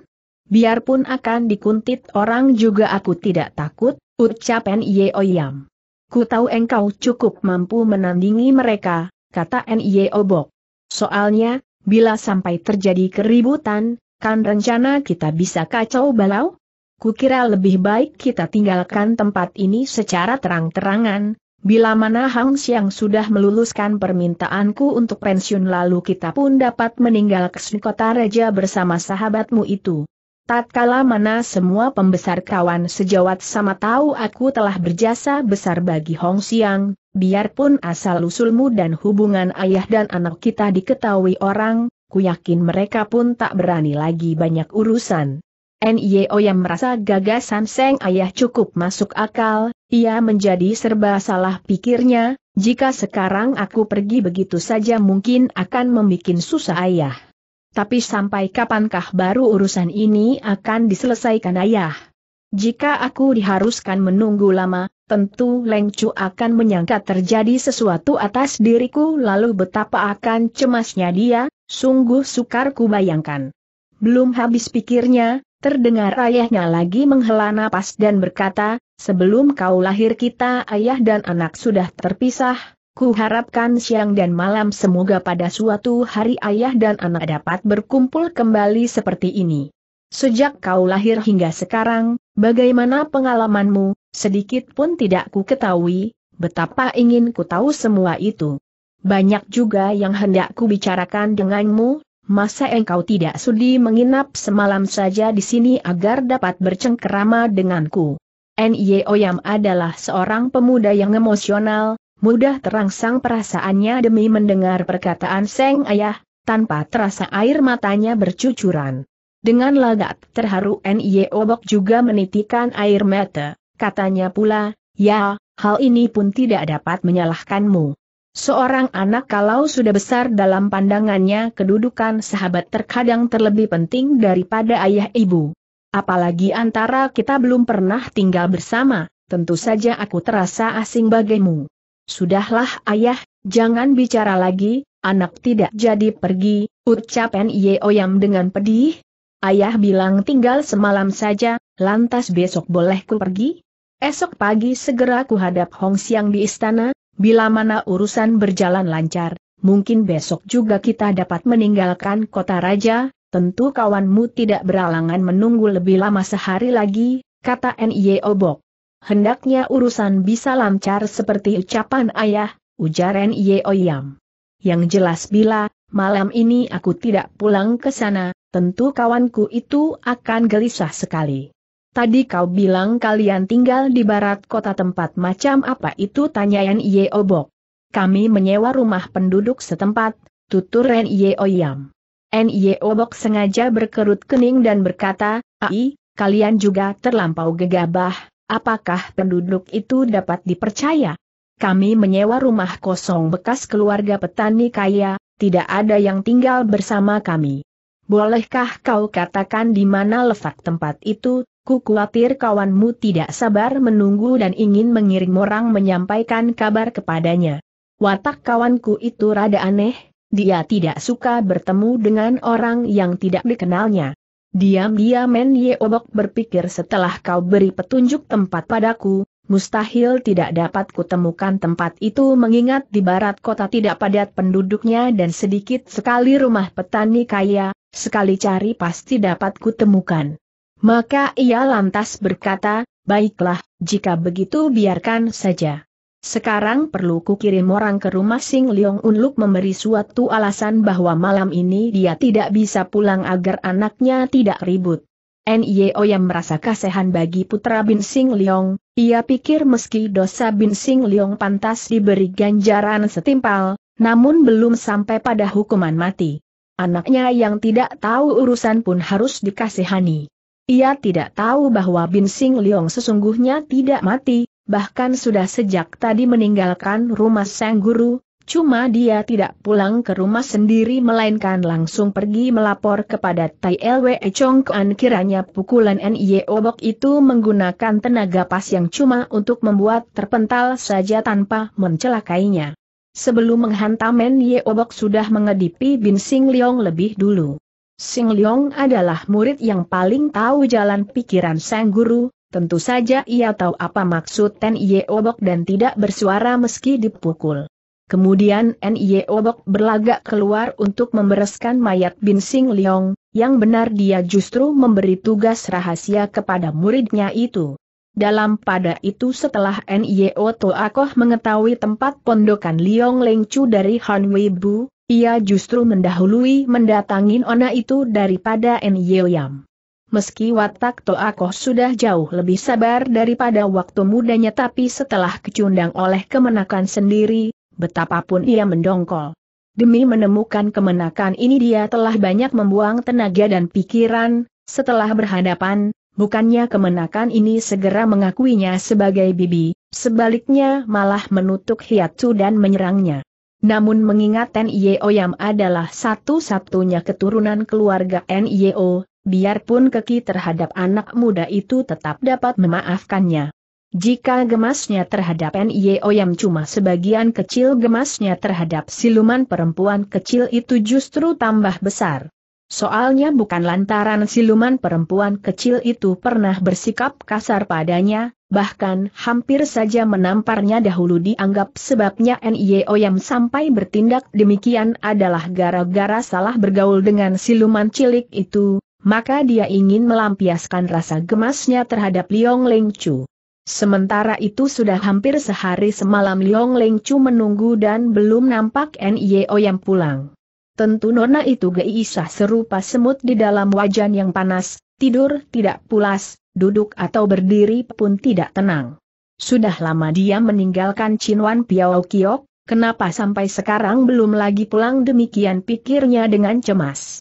Biarpun akan dikuntit orang juga aku tidak takut, ucap Nye Oyam. Ku tahu engkau cukup mampu menandingi mereka, kata Nye Obok. Soalnya, bila sampai terjadi keributan, kan rencana kita bisa kacau balau? kukira lebih baik kita tinggalkan tempat ini secara terang-terangan, bila mana Hang Xiang sudah meluluskan permintaanku untuk pensiun lalu kita pun dapat meninggal ke kota raja bersama sahabatmu itu. Tatkala mana semua pembesar kawan sejawat sama tahu aku telah berjasa besar bagi Hong Xiang, biarpun asal-usulmu dan hubungan ayah dan anak kita diketahui orang, ku yakin mereka pun tak berani lagi banyak urusan. NIO yang merasa gagasan Seng Ayah cukup masuk akal, ia menjadi serba salah pikirnya, jika sekarang aku pergi begitu saja mungkin akan membuat susah ayah. Tapi sampai kapankah baru urusan ini akan diselesaikan ayah? Jika aku diharuskan menunggu lama, tentu Leng Chu akan menyangka terjadi sesuatu atas diriku lalu betapa akan cemasnya dia, sungguh sukar kubayangkan. Belum habis pikirnya, Terdengar ayahnya lagi menghela napas dan berkata, sebelum kau lahir kita ayah dan anak sudah terpisah, ku harapkan siang dan malam semoga pada suatu hari ayah dan anak dapat berkumpul kembali seperti ini. Sejak kau lahir hingga sekarang, bagaimana pengalamanmu, sedikit pun tidak ku ketahui, betapa ingin ku tahu semua itu. Banyak juga yang hendak ku bicarakan denganmu, masa engkau tidak sudi menginap semalam saja di sini agar dapat bercengkerama denganku? Nye Oyam adalah seorang pemuda yang emosional, mudah terangsang perasaannya demi mendengar perkataan Seng Ayah, tanpa terasa air matanya bercucuran. Dengan lagak terharu Nye Obok juga menitikan air mata, katanya pula, ya, hal ini pun tidak dapat menyalahkanmu. Seorang anak kalau sudah besar dalam pandangannya kedudukan sahabat terkadang terlebih penting daripada ayah ibu. Apalagi antara kita belum pernah tinggal bersama, tentu saja aku terasa asing bagimu. Sudahlah ayah, jangan bicara lagi, anak tidak jadi pergi, ucap Yeoyam dengan pedih. Ayah bilang tinggal semalam saja, lantas besok boleh ku pergi? Esok pagi segera ku hadap Hong Siang di istana, Bila mana urusan berjalan lancar, mungkin besok juga kita dapat meninggalkan kota raja, tentu kawanmu tidak beralangan menunggu lebih lama sehari lagi, kata N.I.E. Obok. Hendaknya urusan bisa lancar seperti ucapan ayah, ujar N.I.E. Oyam. Yang jelas bila, malam ini aku tidak pulang ke sana, tentu kawanku itu akan gelisah sekali. Tadi kau bilang kalian tinggal di barat kota tempat macam apa itu tanya Yan Ye Obok. Kami menyewa rumah penduduk setempat, tutur Ren Ye Oyam. N. Ye Obok sengaja berkerut kening dan berkata, Ai, kalian juga terlampau gegabah, apakah penduduk itu dapat dipercaya? Kami menyewa rumah kosong bekas keluarga petani kaya, tidak ada yang tinggal bersama kami. Bolehkah kau katakan di mana letak tempat itu, Ku khawatir kawanmu tidak sabar menunggu dan ingin mengirim orang menyampaikan kabar kepadanya. Watak kawanku itu rada aneh, dia tidak suka bertemu dengan orang yang tidak dikenalnya. Diam-diam Men Yeobok berpikir setelah kau beri petunjuk tempat padaku, mustahil tidak dapat kutemukan tempat itu mengingat di barat kota tidak padat penduduknya dan sedikit sekali rumah petani kaya, sekali cari pasti dapat kutemukan. Maka ia lantas berkata, baiklah, jika begitu biarkan saja. Sekarang perlu kukirim orang ke rumah Sing Leong Unluk memberi suatu alasan bahwa malam ini dia tidak bisa pulang agar anaknya tidak ribut. N.I.O. yang merasa kasihan bagi putra Bin Sing Leong, ia pikir meski dosa Bin Sing Leong pantas diberi ganjaran setimpal, namun belum sampai pada hukuman mati. Anaknya yang tidak tahu urusan pun harus dikasihani. Ia tidak tahu bahwa Bin Sing Leong sesungguhnya tidak mati, bahkan sudah sejak tadi meninggalkan rumah sang guru, cuma dia tidak pulang ke rumah sendiri melainkan langsung pergi melapor kepada Tai Lwe Chong Kuan kiranya pukulan N.Y. Obok itu menggunakan tenaga pas yang cuma untuk membuat terpental saja tanpa mencelakainya. Sebelum menghantam N.Y. Obok sudah mengedipi Bin Sing Leong lebih dulu. Sing Leong adalah murid yang paling tahu jalan pikiran sang guru, tentu saja ia tahu apa maksud Ten Ye Obok dan tidak bersuara meski dipukul. Kemudian N.I.E. Obok berlagak keluar untuk membereskan mayat Bin Sing Leong, yang benar dia justru memberi tugas rahasia kepada muridnya itu. Dalam pada itu setelah Oto Akoh mengetahui tempat pondokan Leong Lengcu dari Han Weibu, ia justru mendahului mendatangi Ona itu daripada Nyeoyam. Yam. Meski watak Toakoh sudah jauh lebih sabar daripada waktu mudanya tapi setelah kecundang oleh kemenakan sendiri, betapapun ia mendongkol. Demi menemukan kemenakan ini dia telah banyak membuang tenaga dan pikiran, setelah berhadapan, bukannya kemenakan ini segera mengakuinya sebagai bibi, sebaliknya malah menutup hiatu dan menyerangnya. Namun mengingat Nio Yam adalah satu-satunya keturunan keluarga Nio, biarpun keki terhadap anak muda itu tetap dapat memaafkannya. Jika gemasnya terhadap Nio Yam cuma sebagian kecil gemasnya terhadap siluman perempuan kecil itu justru tambah besar. Soalnya bukan lantaran siluman perempuan kecil itu pernah bersikap kasar padanya, bahkan hampir saja menamparnya dahulu dianggap sebabnya NIO yang sampai bertindak demikian adalah gara-gara salah bergaul dengan siluman cilik itu, maka dia ingin melampiaskan rasa gemasnya terhadap Liong Leng Chu. Sementara itu sudah hampir sehari semalam Liong Leng Chu menunggu dan belum nampak NIO yang pulang. Tentu nona itu geisah serupa semut di dalam wajan yang panas, tidur tidak pulas, duduk atau berdiri pun tidak tenang. Sudah lama dia meninggalkan Chinwan Piao Kiok, Kenapa sampai sekarang belum lagi pulang demikian pikirnya dengan cemas.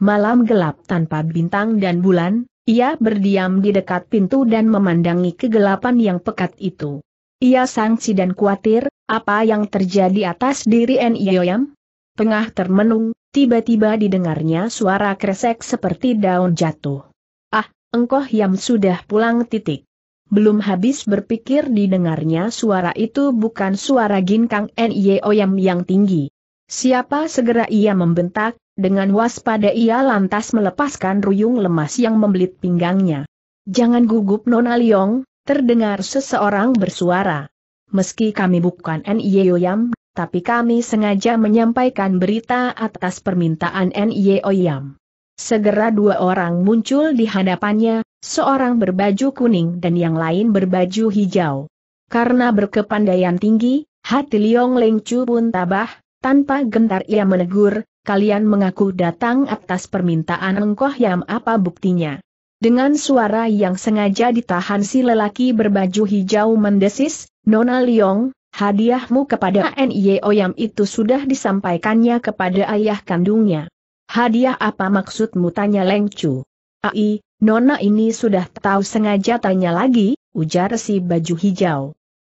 Malam gelap tanpa bintang dan bulan, ia berdiam di dekat pintu dan memandangi kegelapan yang pekat itu. Ia sangsi dan khawatir, apa yang terjadi atas diri N.I.O.M? tengah termenung, tiba-tiba didengarnya suara kresek seperti daun jatuh. Ah, engkau yang sudah pulang titik. Belum habis berpikir didengarnya suara itu bukan suara ginkang Yam yang tinggi. Siapa segera ia membentak, dengan waspada ia lantas melepaskan ruyung lemas yang membelit pinggangnya. Jangan gugup Nona Liong, terdengar seseorang bersuara. Meski kami bukan Yam tapi kami sengaja menyampaikan berita atas permintaan Nio Yam. Segera dua orang muncul di hadapannya, seorang berbaju kuning dan yang lain berbaju hijau. Karena berkepandaian tinggi, hati Liong Leng Chu pun tabah, tanpa gentar ia menegur, kalian mengaku datang atas permintaan Engkoh Yam apa buktinya. Dengan suara yang sengaja ditahan si lelaki berbaju hijau mendesis, Nona Liong, Hadiahmu kepada NIO Yam itu sudah disampaikannya kepada ayah kandungnya. Hadiah apa maksudmu tanya Leng Chu. Ai, nona ini sudah tahu sengaja tanya lagi, ujar si baju hijau.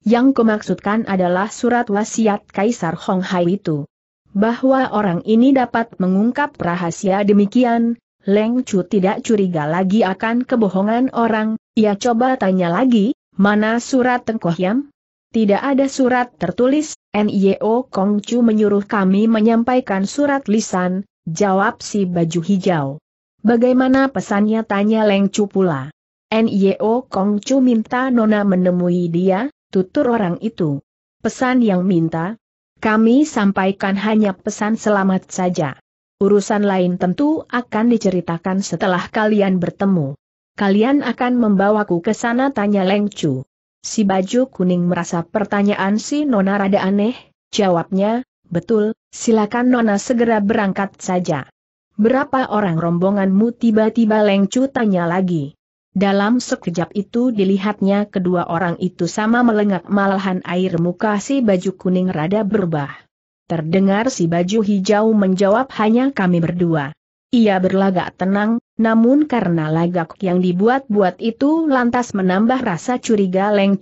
Yang kumaksudkan adalah surat wasiat Kaisar Hong Hai itu. Bahwa orang ini dapat mengungkap rahasia demikian, Leng Chu tidak curiga lagi akan kebohongan orang, ia coba tanya lagi, mana surat Tengkoh Yam? Tidak ada surat tertulis, NIO Kongcu menyuruh kami menyampaikan surat lisan, jawab si baju hijau. Bagaimana pesannya tanya Leng Chu pula. NIO Kongcu minta Nona menemui dia, tutur orang itu. Pesan yang minta, kami sampaikan hanya pesan selamat saja. Urusan lain tentu akan diceritakan setelah kalian bertemu. Kalian akan membawaku ke sana tanya Leng Chu. Si baju kuning merasa pertanyaan si Nona rada aneh, jawabnya, betul, silakan Nona segera berangkat saja. Berapa orang rombonganmu tiba-tiba Lengcu tanya lagi. Dalam sekejap itu dilihatnya kedua orang itu sama melengak malahan air muka si baju kuning rada berubah. Terdengar si baju hijau menjawab hanya kami berdua. Ia berlagak tenang, namun karena lagak yang dibuat-buat itu lantas menambah rasa curiga Leng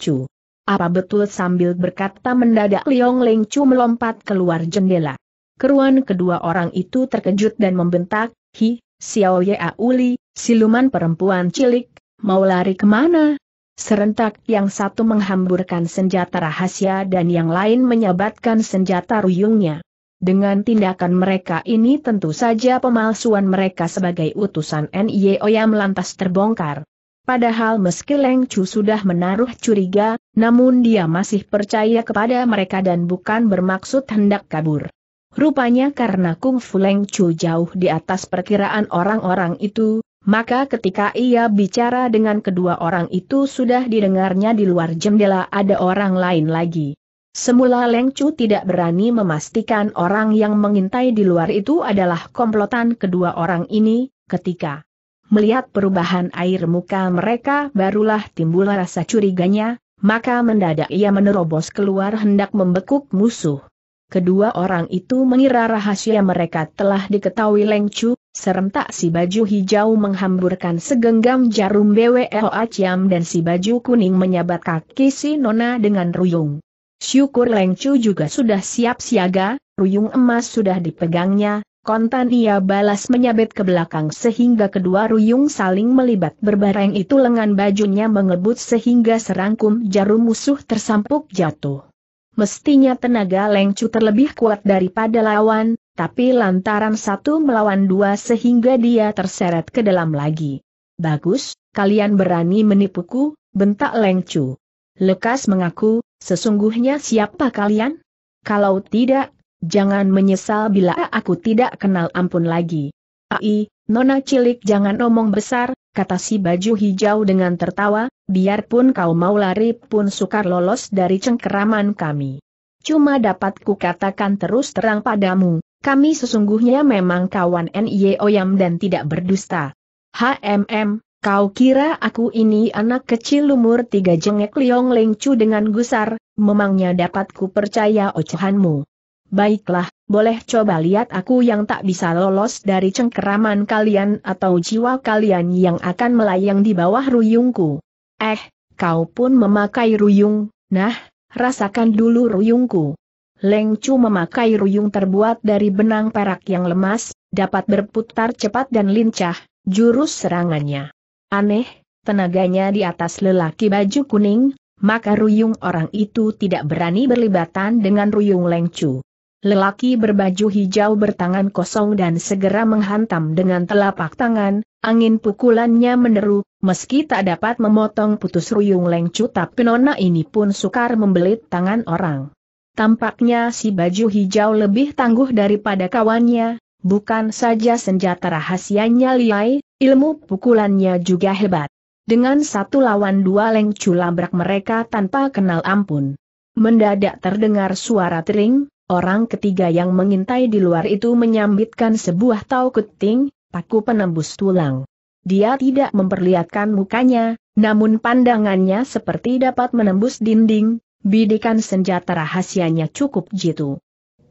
Apa betul sambil berkata mendadak Liong Leng melompat keluar jendela. Keruan kedua orang itu terkejut dan membentak, Hi, Xiao Ye Auli, siluman perempuan cilik, mau lari kemana? Serentak yang satu menghamburkan senjata rahasia dan yang lain menyabatkan senjata ruyungnya. Dengan tindakan mereka ini tentu saja pemalsuan mereka sebagai utusan NIO yang lantas terbongkar. Padahal meski Leng Chu sudah menaruh curiga, namun dia masih percaya kepada mereka dan bukan bermaksud hendak kabur. Rupanya karena Kung Fu Leng Chu jauh di atas perkiraan orang-orang itu, maka ketika ia bicara dengan kedua orang itu sudah didengarnya di luar jendela ada orang lain lagi. Semula Leng Chu tidak berani memastikan orang yang mengintai di luar itu adalah komplotan kedua orang ini, ketika melihat perubahan air muka mereka barulah timbul rasa curiganya, maka mendadak ia menerobos keluar hendak membekuk musuh. Kedua orang itu mengira rahasia mereka telah diketahui Leng Chu, serentak si baju hijau menghamburkan segenggam jarum BWLA aciam dan si baju kuning menyabat kaki si Nona dengan ruyung. Syukur Leng Chu juga sudah siap siaga, ruyung emas sudah dipegangnya, kontan ia balas menyabet ke belakang sehingga kedua ruyung saling melibat berbareng itu lengan bajunya mengebut sehingga serangkum jarum musuh tersampuk jatuh. Mestinya tenaga Leng Chu terlebih kuat daripada lawan, tapi lantaran satu melawan dua sehingga dia terseret ke dalam lagi. Bagus, kalian berani menipuku, bentak Leng Chu. Lekas mengaku, Sesungguhnya siapa kalian? Kalau tidak, jangan menyesal bila aku tidak kenal ampun lagi. Ai, nona cilik jangan omong besar, kata si baju hijau dengan tertawa, biarpun kau mau lari pun sukar lolos dari cengkeraman kami. Cuma dapat kukatakan terus terang padamu, kami sesungguhnya memang kawan NIO Yam dan tidak berdusta. HMM, Kau kira aku ini anak kecil umur tiga jengek liong lengcu dengan gusar, memangnya dapat ku percaya ocehanmu. Baiklah, boleh coba lihat aku yang tak bisa lolos dari cengkeraman kalian atau jiwa kalian yang akan melayang di bawah ruyungku. Eh, kau pun memakai ruyung, nah, rasakan dulu ruyungku. Lengcu memakai ruyung terbuat dari benang perak yang lemas, dapat berputar cepat dan lincah, jurus serangannya. Aneh, tenaganya di atas lelaki baju kuning, maka ruyung orang itu tidak berani berlibatan dengan ruyung lengcu. Lelaki berbaju hijau bertangan kosong dan segera menghantam dengan telapak tangan, angin pukulannya meneru, meski tak dapat memotong putus ruyung lengcu tapi nona ini pun sukar membelit tangan orang. Tampaknya si baju hijau lebih tangguh daripada kawannya, Bukan saja senjata rahasianya liai, ilmu pukulannya juga hebat. Dengan satu lawan dua Leng culabrak mereka tanpa kenal ampun. Mendadak terdengar suara tering, orang ketiga yang mengintai di luar itu menyambitkan sebuah tau keting, paku penembus tulang. Dia tidak memperlihatkan mukanya, namun pandangannya seperti dapat menembus dinding, bidikan senjata rahasianya cukup jitu.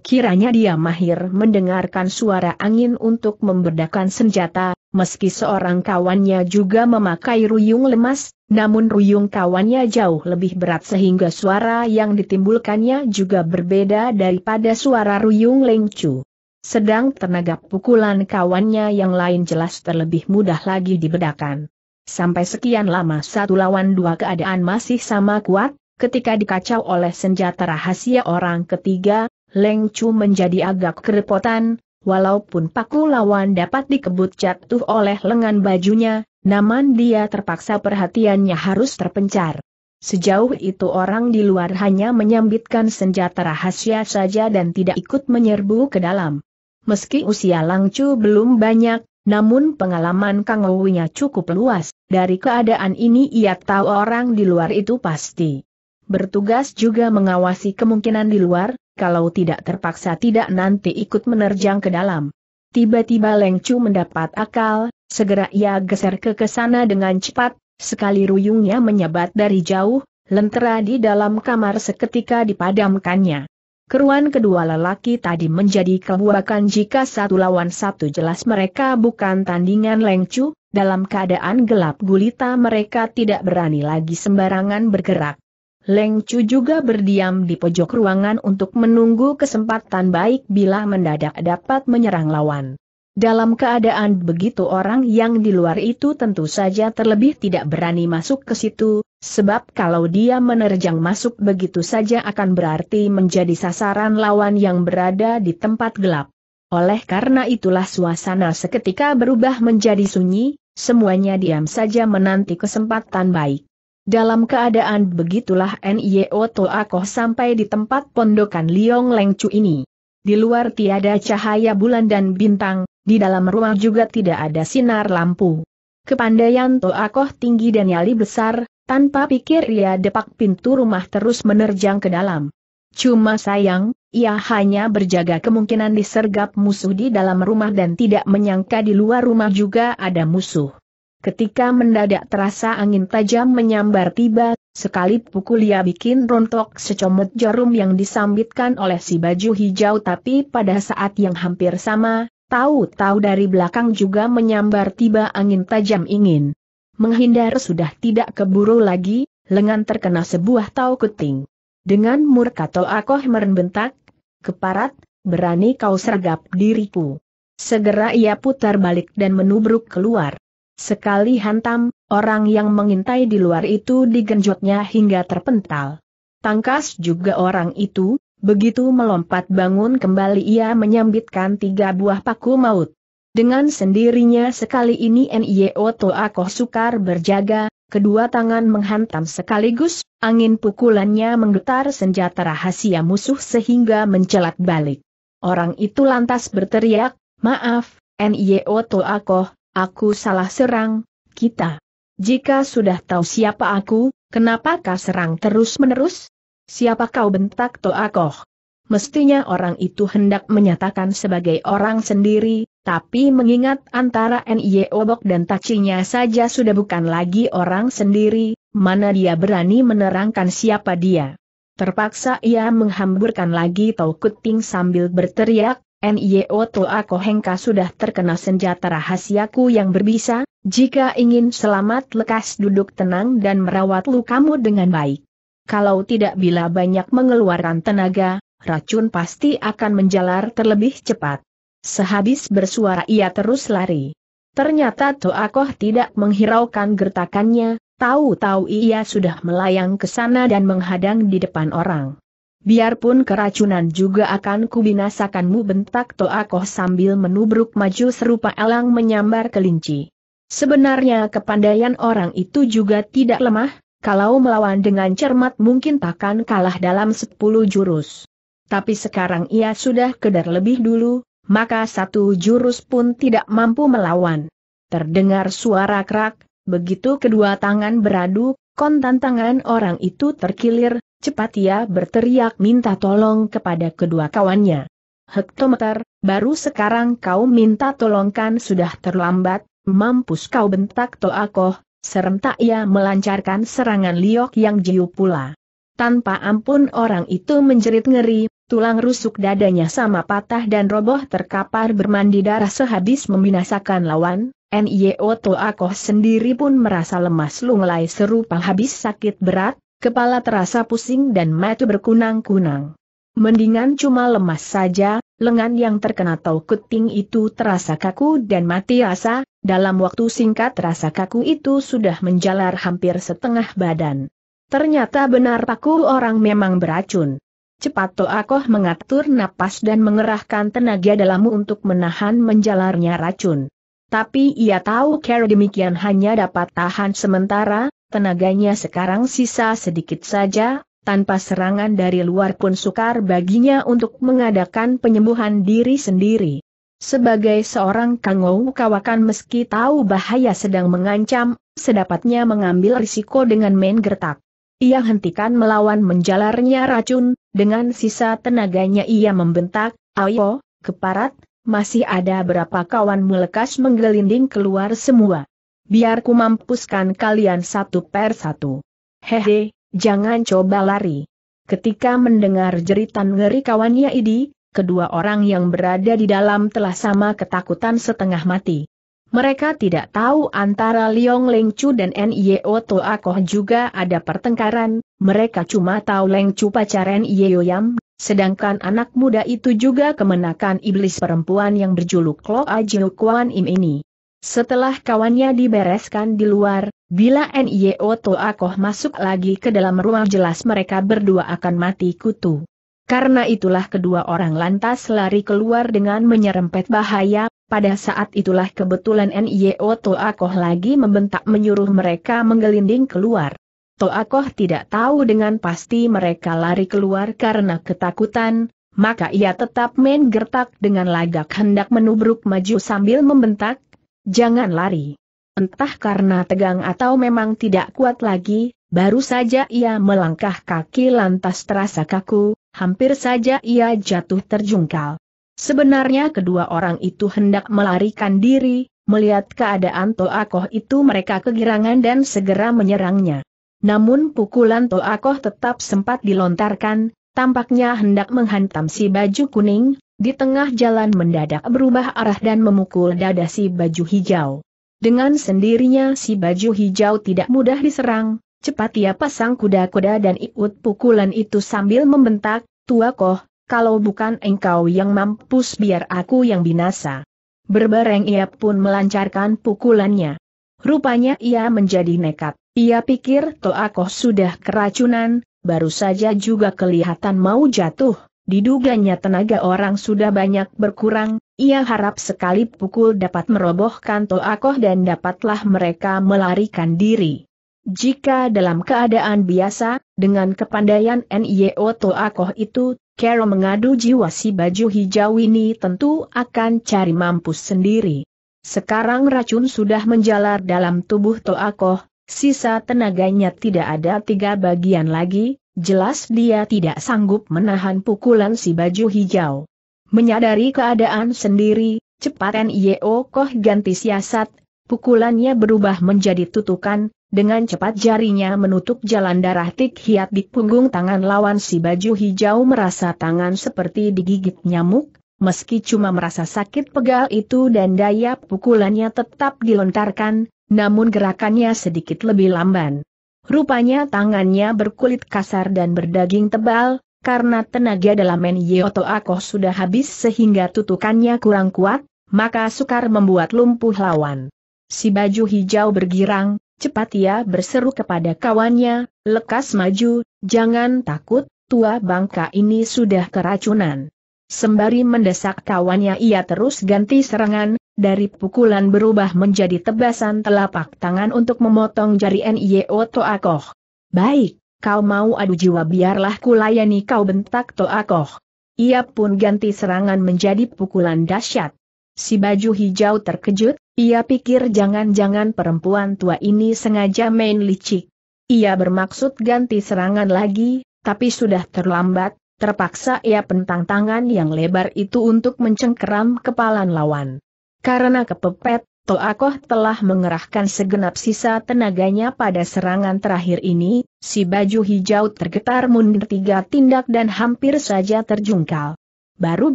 Kiranya dia mahir mendengarkan suara angin untuk membedakan senjata, meski seorang kawannya juga memakai ruyung lemas, namun ruyung kawannya jauh lebih berat sehingga suara yang ditimbulkannya juga berbeda daripada suara ruyung lengcu. Sedang tenaga pukulan kawannya yang lain jelas terlebih mudah lagi dibedakan. Sampai sekian lama satu lawan dua keadaan masih sama kuat, ketika dikacau oleh senjata rahasia orang ketiga, Leng Chu menjadi agak kerepotan, walaupun paku lawan dapat dikebut jatuh oleh lengan bajunya, namun dia terpaksa perhatiannya harus terpencar. Sejauh itu orang di luar hanya menyambitkan senjata rahasia saja dan tidak ikut menyerbu ke dalam. Meski usia Chu belum banyak, namun pengalaman Kang nya cukup luas, dari keadaan ini ia tahu orang di luar itu pasti. Bertugas juga mengawasi kemungkinan di luar, kalau tidak terpaksa tidak nanti ikut menerjang ke dalam. Tiba-tiba Leng mendapat akal, segera ia geser ke kesana dengan cepat, sekali ruyungnya menyebat dari jauh, lentera di dalam kamar seketika dipadamkannya. Keruan kedua lelaki tadi menjadi kebuakan jika satu lawan satu jelas mereka bukan tandingan Leng dalam keadaan gelap gulita mereka tidak berani lagi sembarangan bergerak. Leng Chu juga berdiam di pojok ruangan untuk menunggu kesempatan baik bila mendadak dapat menyerang lawan. Dalam keadaan begitu orang yang di luar itu tentu saja terlebih tidak berani masuk ke situ, sebab kalau dia menerjang masuk begitu saja akan berarti menjadi sasaran lawan yang berada di tempat gelap. Oleh karena itulah suasana seketika berubah menjadi sunyi, semuanya diam saja menanti kesempatan baik. Dalam keadaan begitulah Nio Toakoh sampai di tempat pondokan Liong Lengcu ini. Di luar tiada cahaya bulan dan bintang, di dalam ruang juga tidak ada sinar lampu. Kepandaian Toakoh tinggi dan nyali besar, tanpa pikir ia depak pintu rumah terus menerjang ke dalam. Cuma sayang, ia hanya berjaga kemungkinan disergap musuh di dalam rumah dan tidak menyangka di luar rumah juga ada musuh. Ketika mendadak terasa angin tajam menyambar tiba, sekali pukul ia bikin rontok secomot jarum yang disambitkan oleh si baju hijau tapi pada saat yang hampir sama, tahu-tahu dari belakang juga menyambar tiba angin tajam ingin. Menghindar sudah tidak keburu lagi, lengan terkena sebuah tau keting. Dengan murka Toakoh merenbentak, keparat, berani kau sergap diriku. Segera ia putar balik dan menubruk keluar. Sekali hantam, orang yang mengintai di luar itu digenjotnya hingga terpental. Tangkas juga orang itu, begitu melompat bangun kembali ia menyambitkan tiga buah paku maut. Dengan sendirinya sekali ini NIO Toakoh Sukar berjaga, kedua tangan menghantam sekaligus, angin pukulannya menggetar senjata rahasia musuh sehingga mencelat balik. Orang itu lantas berteriak, maaf, NIO Toakoh, Aku salah serang, kita. Jika sudah tahu siapa aku, kenapa kau serang terus-menerus? Siapa kau bentak Toakoh? Mestinya orang itu hendak menyatakan sebagai orang sendiri, tapi mengingat antara N.Y. Obok dan Tacinya saja sudah bukan lagi orang sendiri, mana dia berani menerangkan siapa dia. Terpaksa ia menghamburkan lagi Tau Kuting sambil berteriak, NIO tua Kohengka sudah terkena senjata rahasiaku yang berbisa, jika ingin selamat lekas duduk tenang dan merawat lukamu dengan baik. Kalau tidak bila banyak mengeluarkan tenaga, racun pasti akan menjalar terlebih cepat. Sehabis bersuara ia terus lari. Ternyata Koh tidak menghiraukan gertakannya, tahu-tahu ia sudah melayang ke sana dan menghadang di depan orang. Biarpun keracunan juga akan kubinasakanmu bentak Toakoh sambil menubruk maju serupa elang menyambar kelinci. Sebenarnya kepandaian orang itu juga tidak lemah, kalau melawan dengan cermat mungkin takkan kalah dalam sepuluh jurus. Tapi sekarang ia sudah kedar lebih dulu, maka satu jurus pun tidak mampu melawan. Terdengar suara kerak, begitu kedua tangan beradu, Kontan tangan orang itu terkilir, cepat ia berteriak minta tolong kepada kedua kawannya. Hektometer, baru sekarang kau minta tolongkan sudah terlambat, mampus kau bentak Toakoh, serentak ia melancarkan serangan liok yang jiu pula. Tanpa ampun orang itu menjerit ngeri, tulang rusuk dadanya sama patah dan roboh terkapar bermandi darah sehabis membinasakan lawan, NIO Toakoh sendiri pun merasa lemas lunglai serupa habis sakit berat, kepala terasa pusing dan mata berkunang-kunang. Mendingan cuma lemas saja, lengan yang terkena tau kuting itu terasa kaku dan mati rasa, dalam waktu singkat rasa kaku itu sudah menjalar hampir setengah badan. Ternyata benar paku orang memang beracun. Cepat Toakoh mengatur napas dan mengerahkan tenaga dalammu untuk menahan menjalarnya racun. Tapi ia tahu cara demikian hanya dapat tahan sementara, tenaganya sekarang sisa sedikit saja, tanpa serangan dari luar pun sukar baginya untuk mengadakan penyembuhan diri sendiri. Sebagai seorang kangou kawakan meski tahu bahaya sedang mengancam, sedapatnya mengambil risiko dengan main gertak. Ia hentikan melawan menjalarnya racun, dengan sisa tenaganya ia membentak, Ayo, keparat, masih ada berapa kawan melekas menggelinding keluar semua. Biar ku mampuskan kalian satu per satu. Hehe, jangan coba lari. Ketika mendengar jeritan ngeri kawannya ini, kedua orang yang berada di dalam telah sama ketakutan setengah mati. Mereka tidak tahu antara Liong Leng Chu dan Nio Toa Koh juga ada pertengkaran, mereka cuma tahu Leng Chu pacar Nio Yam, sedangkan anak muda itu juga kemenakan iblis perempuan yang berjuluk Lo Ajiu Kuan Im ini. Setelah kawannya dibereskan di luar, bila Nio Toa Koh masuk lagi ke dalam ruang jelas mereka berdua akan mati kutu. Karena itulah kedua orang lantas lari keluar dengan menyerempet bahaya, pada saat itulah kebetulan NIO Toakoh lagi membentak menyuruh mereka menggelinding keluar. Toakoh tidak tahu dengan pasti mereka lari keluar karena ketakutan, maka ia tetap main gertak dengan lagak hendak menubruk maju sambil membentak, jangan lari. Entah karena tegang atau memang tidak kuat lagi, Baru saja ia melangkah kaki lantas terasa kaku, hampir saja ia jatuh terjungkal. Sebenarnya kedua orang itu hendak melarikan diri, melihat keadaan Toakoh itu mereka kegirangan dan segera menyerangnya. Namun pukulan Toakoh tetap sempat dilontarkan, tampaknya hendak menghantam si baju kuning, di tengah jalan mendadak berubah arah dan memukul dada si baju hijau. Dengan sendirinya si baju hijau tidak mudah diserang, Cepat ia pasang kuda-kuda dan ikut pukulan itu sambil membentak, Tua Koh, kalau bukan engkau yang mampus biar aku yang binasa. Berbareng ia pun melancarkan pukulannya. Rupanya ia menjadi nekat, ia pikir Toa Koh sudah keracunan, baru saja juga kelihatan mau jatuh. Diduganya tenaga orang sudah banyak berkurang, ia harap sekali pukul dapat merobohkan Toa Koh dan dapatlah mereka melarikan diri. Jika dalam keadaan biasa, dengan kepandaian N.I.O. Toakoh itu, Carol mengadu jiwa si baju hijau ini tentu akan cari mampus sendiri. Sekarang racun sudah menjalar dalam tubuh Toakoh, sisa tenaganya tidak ada tiga bagian lagi, jelas dia tidak sanggup menahan pukulan si baju hijau. Menyadari keadaan sendiri, cepat N.I.O. Koh ganti siasat, Pukulannya berubah menjadi tutukan, dengan cepat jarinya menutup jalan darah Tik Hiat di punggung tangan lawan si baju hijau merasa tangan seperti digigit nyamuk, meski cuma merasa sakit pegal itu dan daya pukulannya tetap dilontarkan, namun gerakannya sedikit lebih lamban. Rupanya tangannya berkulit kasar dan berdaging tebal, karena tenaga dalam Yoto Akoh sudah habis sehingga tutukannya kurang kuat, maka sukar membuat lumpuh lawan. Si baju hijau bergirang, cepat ia berseru kepada kawannya, lekas maju, jangan takut, tua bangka ini sudah keracunan. Sembari mendesak kawannya ia terus ganti serangan, dari pukulan berubah menjadi tebasan telapak tangan untuk memotong jari NIO Toakoh. Baik, kau mau adu jiwa biarlah kulayani kau bentak Toakoh. Ia pun ganti serangan menjadi pukulan dahsyat. Si baju hijau terkejut, ia pikir jangan-jangan perempuan tua ini sengaja main licik. Ia bermaksud ganti serangan lagi, tapi sudah terlambat, terpaksa ia pentang tangan yang lebar itu untuk mencengkeram kepala lawan. Karena kepepet, Toakoh telah mengerahkan segenap sisa tenaganya pada serangan terakhir ini, si baju hijau tergetar mundur tiga tindak dan hampir saja terjungkal. Baru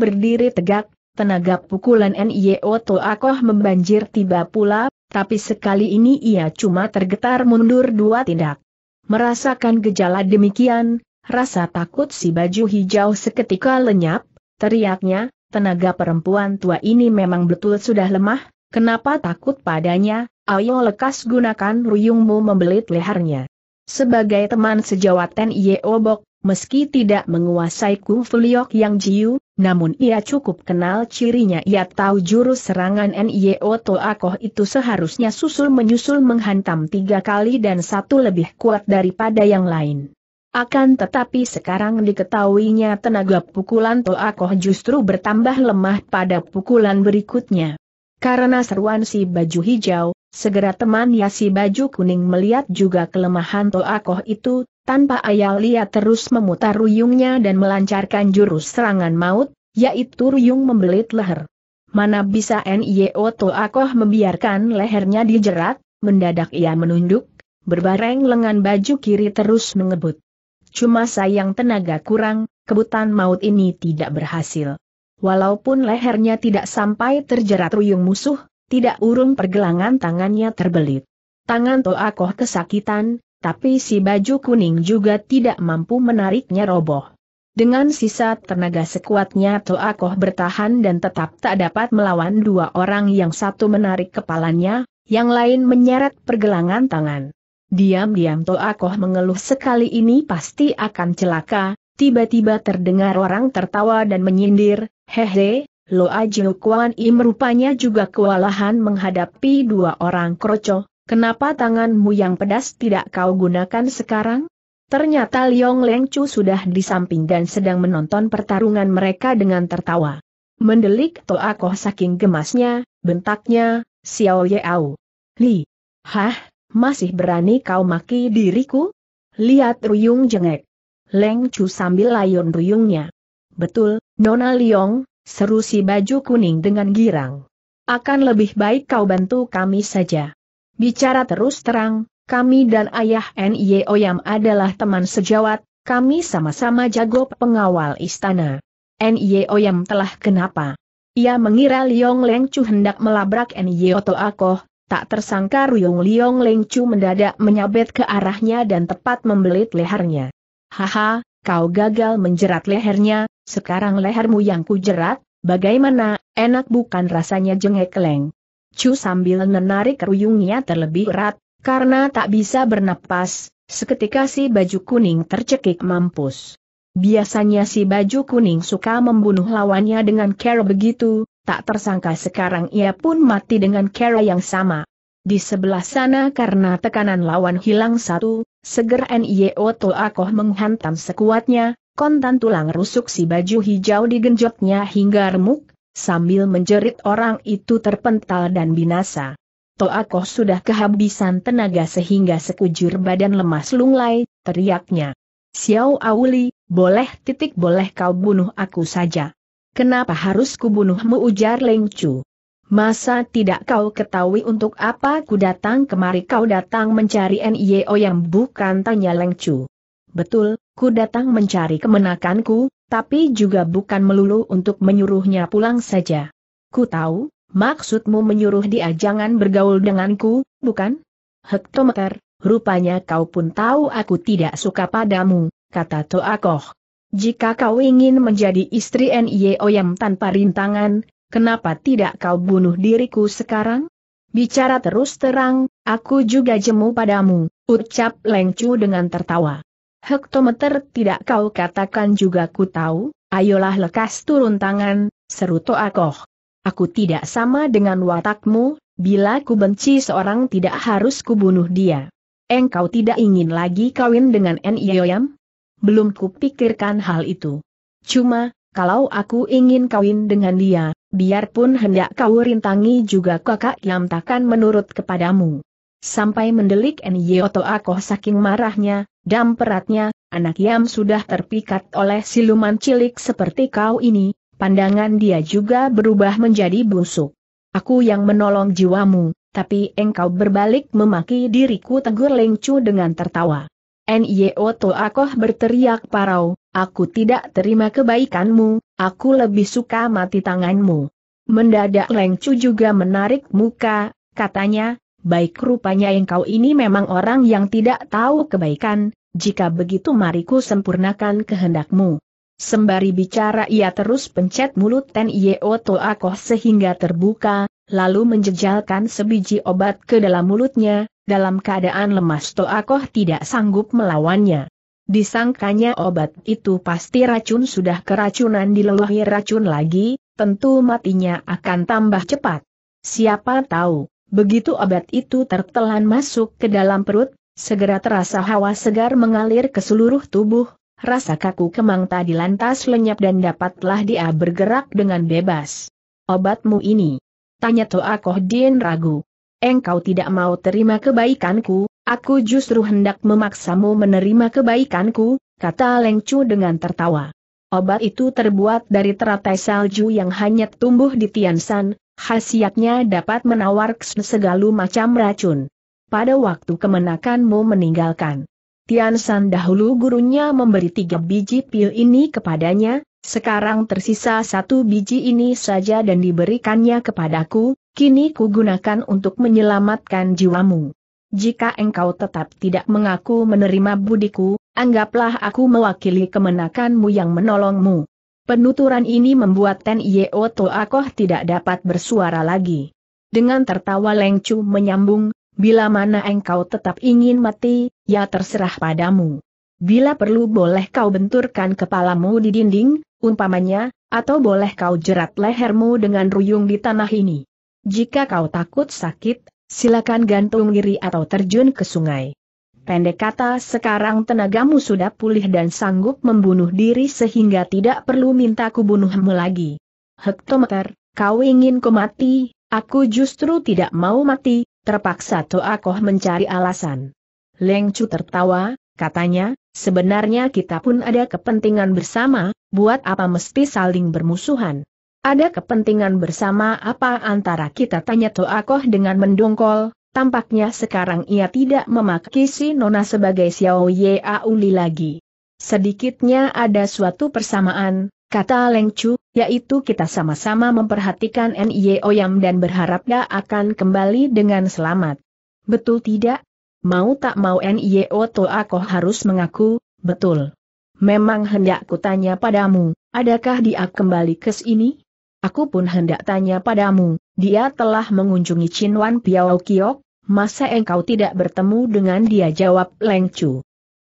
berdiri tegak, tenaga pukulan NIO e Toakoh membanjir tiba pula, tapi sekali ini ia cuma tergetar mundur dua tindak. Merasakan gejala demikian, rasa takut si baju hijau seketika lenyap, teriaknya, tenaga perempuan tua ini memang betul sudah lemah, kenapa takut padanya, ayo lekas gunakan ruyungmu membelit lehernya. Sebagai teman sejawat NIO e Bok, meski tidak menguasai kung fu liok yang jiu, namun ia cukup kenal cirinya ia tahu jurus serangan N.I.O. Toakoh itu seharusnya susul-menyusul menghantam tiga kali dan satu lebih kuat daripada yang lain. Akan tetapi sekarang diketahuinya tenaga pukulan Toakoh justru bertambah lemah pada pukulan berikutnya. Karena seruan si baju hijau, segera temannya si baju kuning melihat juga kelemahan Toakoh itu, tanpa ayal Lia terus memutar ruyungnya dan melancarkan jurus serangan maut, yaitu ruyung membelit leher. Mana bisa NIO Toakoh membiarkan lehernya dijerat, mendadak ia menunduk, berbareng lengan baju kiri terus mengebut. Cuma sayang tenaga kurang, kebutan maut ini tidak berhasil. Walaupun lehernya tidak sampai terjerat ruyung musuh, tidak urung pergelangan tangannya terbelit. Tangan Toakoh kesakitan, tapi si baju kuning juga tidak mampu menariknya roboh. Dengan sisa tenaga sekuatnya Toakoh bertahan dan tetap tak dapat melawan dua orang yang satu menarik kepalanya, yang lain menyeret pergelangan tangan. Diam-diam Toakoh mengeluh sekali ini pasti akan celaka, tiba-tiba terdengar orang tertawa dan menyindir, hehe, lo Jiu Kuan Im rupanya juga kewalahan menghadapi dua orang krocoh, Kenapa tanganmu yang pedas tidak kau gunakan sekarang? Ternyata Liong Leng Chu sudah di samping dan sedang menonton pertarungan mereka dengan tertawa. Mendelik Toa Koh saking gemasnya, bentaknya, Xiao Yeau. Li. Hah, masih berani kau maki diriku? Lihat Ruyung jengek. Leng Chu sambil layun Ruyungnya. Betul, Nona Liong, seru si baju kuning dengan girang. Akan lebih baik kau bantu kami saja. Bicara terus terang, kami dan ayah Nio Oyam adalah teman sejawat, kami sama-sama jago pengawal istana. Nio Oyam telah kenapa? Ia mengira Liong Leng Chu hendak melabrak N.Y. Oto Akoh, tak tersangka Ruyong Liong Leng Chu mendadak menyabet ke arahnya dan tepat membelit lehernya. Haha, kau gagal menjerat lehernya, sekarang lehermu yang kujerat, bagaimana, enak bukan rasanya jengek leng. Chu sambil menarik ruyungnya terlebih erat, karena tak bisa bernapas, seketika si baju kuning tercekik mampus. Biasanya si baju kuning suka membunuh lawannya dengan cara begitu, tak tersangka sekarang ia pun mati dengan cara yang sama. Di sebelah sana karena tekanan lawan hilang satu, seger NIO Toakoh menghantam sekuatnya, kontan tulang rusuk si baju hijau digenjotnya hingga remuk, Sambil menjerit orang itu terpental dan binasa. Toakoh sudah kehabisan tenaga sehingga sekujur badan lemas lunglai, teriaknya. Xiao Auli, boleh titik boleh kau bunuh aku saja. Kenapa harus kubunuhmu ujar Leng Chu. Masa tidak kau ketahui untuk apa ku datang kemari kau datang mencari NIO e yang bukan tanya Leng Chu. Betul, ku datang mencari kemenakanku, tapi juga bukan melulu untuk menyuruhnya pulang saja. Ku tahu, maksudmu menyuruh dia jangan bergaul denganku, bukan? Hektometer, rupanya kau pun tahu aku tidak suka padamu, kata Toakoh. Jika kau ingin menjadi istri Nye Oyam tanpa rintangan, kenapa tidak kau bunuh diriku sekarang? Bicara terus terang, aku juga jemu padamu, ucap Lengcu dengan tertawa. Hektometer tidak kau katakan juga ku tahu, ayolah lekas turun tangan, seru Toakoh. Aku tidak sama dengan watakmu, bila ku benci seorang tidak harus kubunuh dia. Engkau tidak ingin lagi kawin dengan Nioyam? Belum kupikirkan hal itu. Cuma, kalau aku ingin kawin dengan dia, biarpun hendak kau rintangi juga kakak yang takkan menurut kepadamu. Sampai mendelik Nio Akoh saking marahnya, Dam peratnya, anak Yam sudah terpikat oleh siluman cilik seperti kau ini, pandangan dia juga berubah menjadi busuk. Aku yang menolong jiwamu, tapi engkau berbalik memaki diriku tegur Lengcu dengan tertawa. Nyo Toakoh berteriak parau, aku tidak terima kebaikanmu, aku lebih suka mati tanganmu. Mendadak Lengcu juga menarik muka, katanya, baik rupanya engkau ini memang orang yang tidak tahu kebaikan, jika begitu mariku sempurnakan kehendakmu. Sembari bicara ia terus pencet mulut Ten Yeo Toa Koh sehingga terbuka, lalu menjejalkan sebiji obat ke dalam mulutnya, dalam keadaan lemas Toa Koh tidak sanggup melawannya. Disangkanya obat itu pasti racun sudah keracunan leluhur racun lagi, tentu matinya akan tambah cepat. Siapa tahu, Begitu obat itu tertelan masuk ke dalam perut, segera terasa hawa segar mengalir ke seluruh tubuh, rasa kaku kemang tadi lantas lenyap dan dapatlah dia bergerak dengan bebas. Obatmu ini? Tanya Toa Koh Dien ragu. Engkau tidak mau terima kebaikanku, aku justru hendak memaksamu menerima kebaikanku, kata Leng Chu dengan tertawa. Obat itu terbuat dari teratai salju yang hanya tumbuh di Tian Tiansan, Khasiatnya dapat menawar segala macam racun. Pada waktu kemenakanmu meninggalkan. Tian San dahulu gurunya memberi tiga biji pil ini kepadanya, sekarang tersisa satu biji ini saja dan diberikannya kepadaku, kini ku gunakan untuk menyelamatkan jiwamu. Jika engkau tetap tidak mengaku menerima budiku, anggaplah aku mewakili kemenakanmu yang menolongmu. Penuturan ini membuat Ten Yeo Toakoh tidak dapat bersuara lagi. Dengan tertawa Leng Chu menyambung, bila mana engkau tetap ingin mati, ya terserah padamu. Bila perlu boleh kau benturkan kepalamu di dinding, umpamanya, atau boleh kau jerat lehermu dengan ruyung di tanah ini. Jika kau takut sakit, silakan gantung diri atau terjun ke sungai. Pendek kata sekarang tenagamu sudah pulih dan sanggup membunuh diri sehingga tidak perlu minta ku bunuhmu lagi. Hektometer, kau ingin ku mati, aku justru tidak mau mati, terpaksa Toakoh mencari alasan. Leng Chu tertawa, katanya, sebenarnya kita pun ada kepentingan bersama, buat apa mesti saling bermusuhan? Ada kepentingan bersama apa antara kita tanya Toakoh dengan mendongkol, Tampaknya sekarang ia tidak memakai si Nona sebagai Xiao Ye Auli lagi. Sedikitnya ada suatu persamaan, kata Leng Chu, yaitu kita sama-sama memperhatikan Nye Oyam dan berharap dia akan kembali dengan selamat. Betul tidak? Mau tak mau Nye Oto aku harus mengaku, betul. Memang hendak kutanya padamu, adakah dia kembali ke sini? Aku pun hendak tanya padamu, dia telah mengunjungi Chin Wan Piao Kiok, masa engkau tidak bertemu dengan dia jawab Leng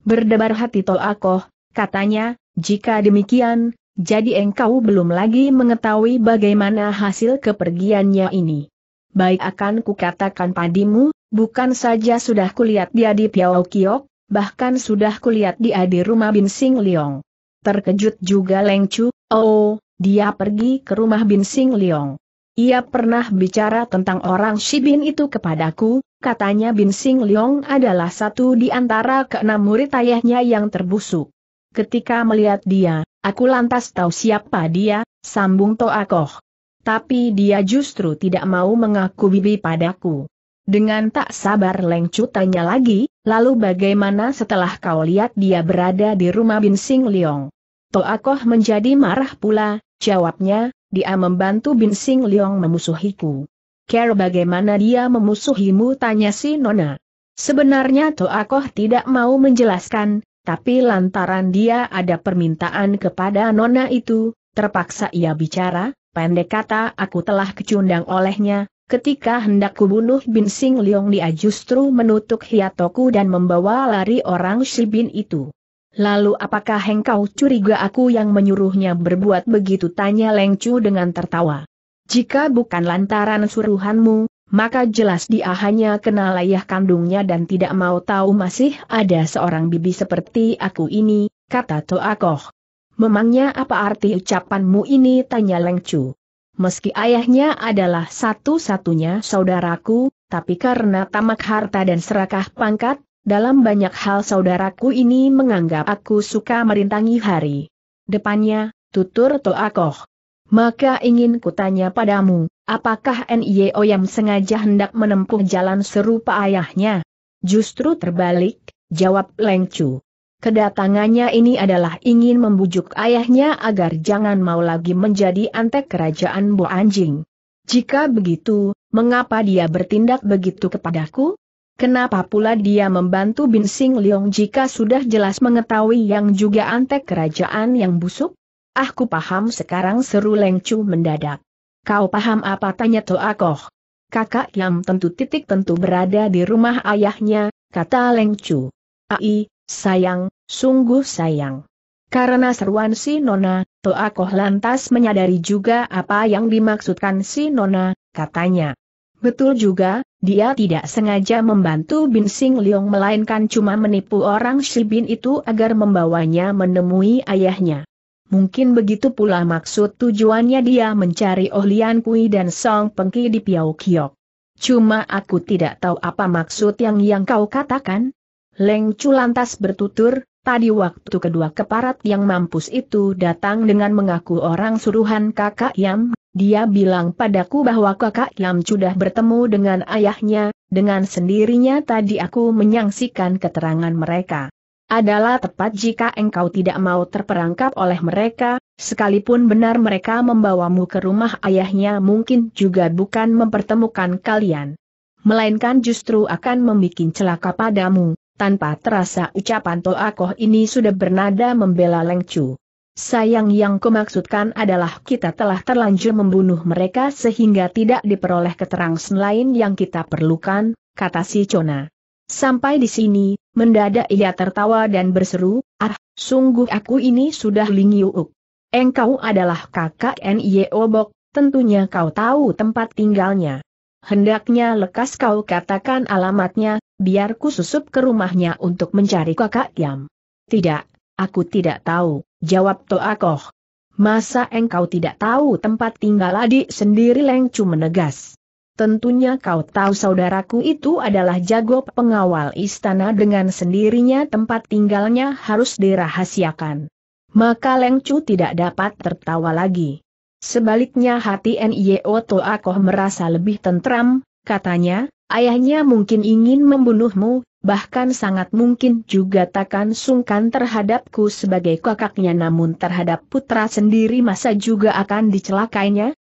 Berdebar hati Tol Akoh, katanya, jika demikian, jadi engkau belum lagi mengetahui bagaimana hasil kepergiannya ini. Baik akan kukatakan padimu, bukan saja sudah kulihat dia di Piao Kiok, bahkan sudah kulihat dia di rumah Bin Sing Liong. Terkejut juga Leng oh, dia pergi ke rumah Bin Sing Liong. Ia pernah bicara tentang orang Shibin itu kepadaku, katanya Bin Sing Leong adalah satu di antara keenam murid ayahnya yang terbusuk. Ketika melihat dia, aku lantas tahu siapa dia, sambung Koh. Tapi dia justru tidak mau mengaku bibi padaku. Dengan tak sabar Leng Chu tanya lagi, lalu bagaimana setelah kau lihat dia berada di rumah Bin Sing Leong? Koh menjadi marah pula, jawabnya, dia membantu Bin Sing Leong memusuhiku. Care bagaimana dia memusuhimu tanya si Nona. Sebenarnya Toakoh tidak mau menjelaskan, tapi lantaran dia ada permintaan kepada Nona itu, terpaksa ia bicara, pendek kata aku telah kecundang olehnya, ketika hendak kubunuh Bin Sing Leong dia justru menutup hiatoku dan membawa lari orang Shibin itu. Lalu apakah engkau curiga aku yang menyuruhnya berbuat begitu tanya Leng Chu dengan tertawa. Jika bukan lantaran suruhanmu, maka jelas dia hanya kenal ayah kandungnya dan tidak mau tahu masih ada seorang bibi seperti aku ini, kata Toakoh. Memangnya apa arti ucapanmu ini tanya Lengcu. Meski ayahnya adalah satu-satunya saudaraku, tapi karena tamak harta dan serakah pangkat, dalam banyak hal saudaraku ini menganggap aku suka merintangi hari. Depannya, tutur Toakoh. Maka ingin kutanya padamu, apakah N.I.O. yang sengaja hendak menempuh jalan serupa ayahnya? Justru terbalik, jawab Leng Chu. Kedatangannya ini adalah ingin membujuk ayahnya agar jangan mau lagi menjadi antek kerajaan Bo Anjing. Jika begitu, mengapa dia bertindak begitu kepadaku? Kenapa pula dia membantu Bin Sing Leong jika sudah jelas mengetahui yang juga antek kerajaan yang busuk? Aku paham sekarang seru lengcu mendadak. Kau paham apa tanya Toa Koh? Kakak yang tentu titik tentu berada di rumah ayahnya, kata lengcu. Ai, sayang, sungguh sayang. Karena seruan si Nona, Toa Koh lantas menyadari juga apa yang dimaksudkan si Nona, katanya. Betul juga, dia tidak sengaja membantu Bin Sing Leong melainkan cuma menipu orang Shibin itu agar membawanya menemui ayahnya. Mungkin begitu pula maksud tujuannya dia mencari Oh Lian Kui dan Song Pengki di Piau Kiok. Cuma aku tidak tahu apa maksud yang yang kau katakan. Leng Chu lantas bertutur, tadi waktu kedua keparat yang mampus itu datang dengan mengaku orang suruhan kakak Yam, dia bilang padaku bahwa kakak Yam sudah bertemu dengan ayahnya, dengan sendirinya tadi aku menyangsikan keterangan mereka adalah tepat jika engkau tidak mau terperangkap oleh mereka, sekalipun benar mereka membawamu ke rumah ayahnya mungkin juga bukan mempertemukan kalian. Melainkan justru akan membuat celaka padamu, tanpa terasa ucapan Toakoh ini sudah bernada membela Lengcu. Sayang yang kumaksudkan adalah kita telah terlanjur membunuh mereka sehingga tidak diperoleh keterangan lain yang kita perlukan, kata si Cona. Sampai di sini, mendadak ia tertawa dan berseru, ah, sungguh aku ini sudah lingiuk. Engkau adalah kakak N.I.O. Bok, tentunya kau tahu tempat tinggalnya. Hendaknya lekas kau katakan alamatnya, biar ku susup ke rumahnya untuk mencari kakak Yam. Tidak, aku tidak tahu, jawab Toakoh. Masa engkau tidak tahu tempat tinggal adik sendiri Leng Lengcu menegas. Tentunya kau tahu saudaraku itu adalah jago pengawal istana dengan sendirinya tempat tinggalnya harus dirahasiakan. Maka Leng tidak dapat tertawa lagi. Sebaliknya hati N.I.O. Oh Toakoh merasa lebih tentram, katanya, ayahnya mungkin ingin membunuhmu, bahkan sangat mungkin juga takkan sungkan terhadapku sebagai kakaknya namun terhadap putra sendiri masa juga akan dicelakainya,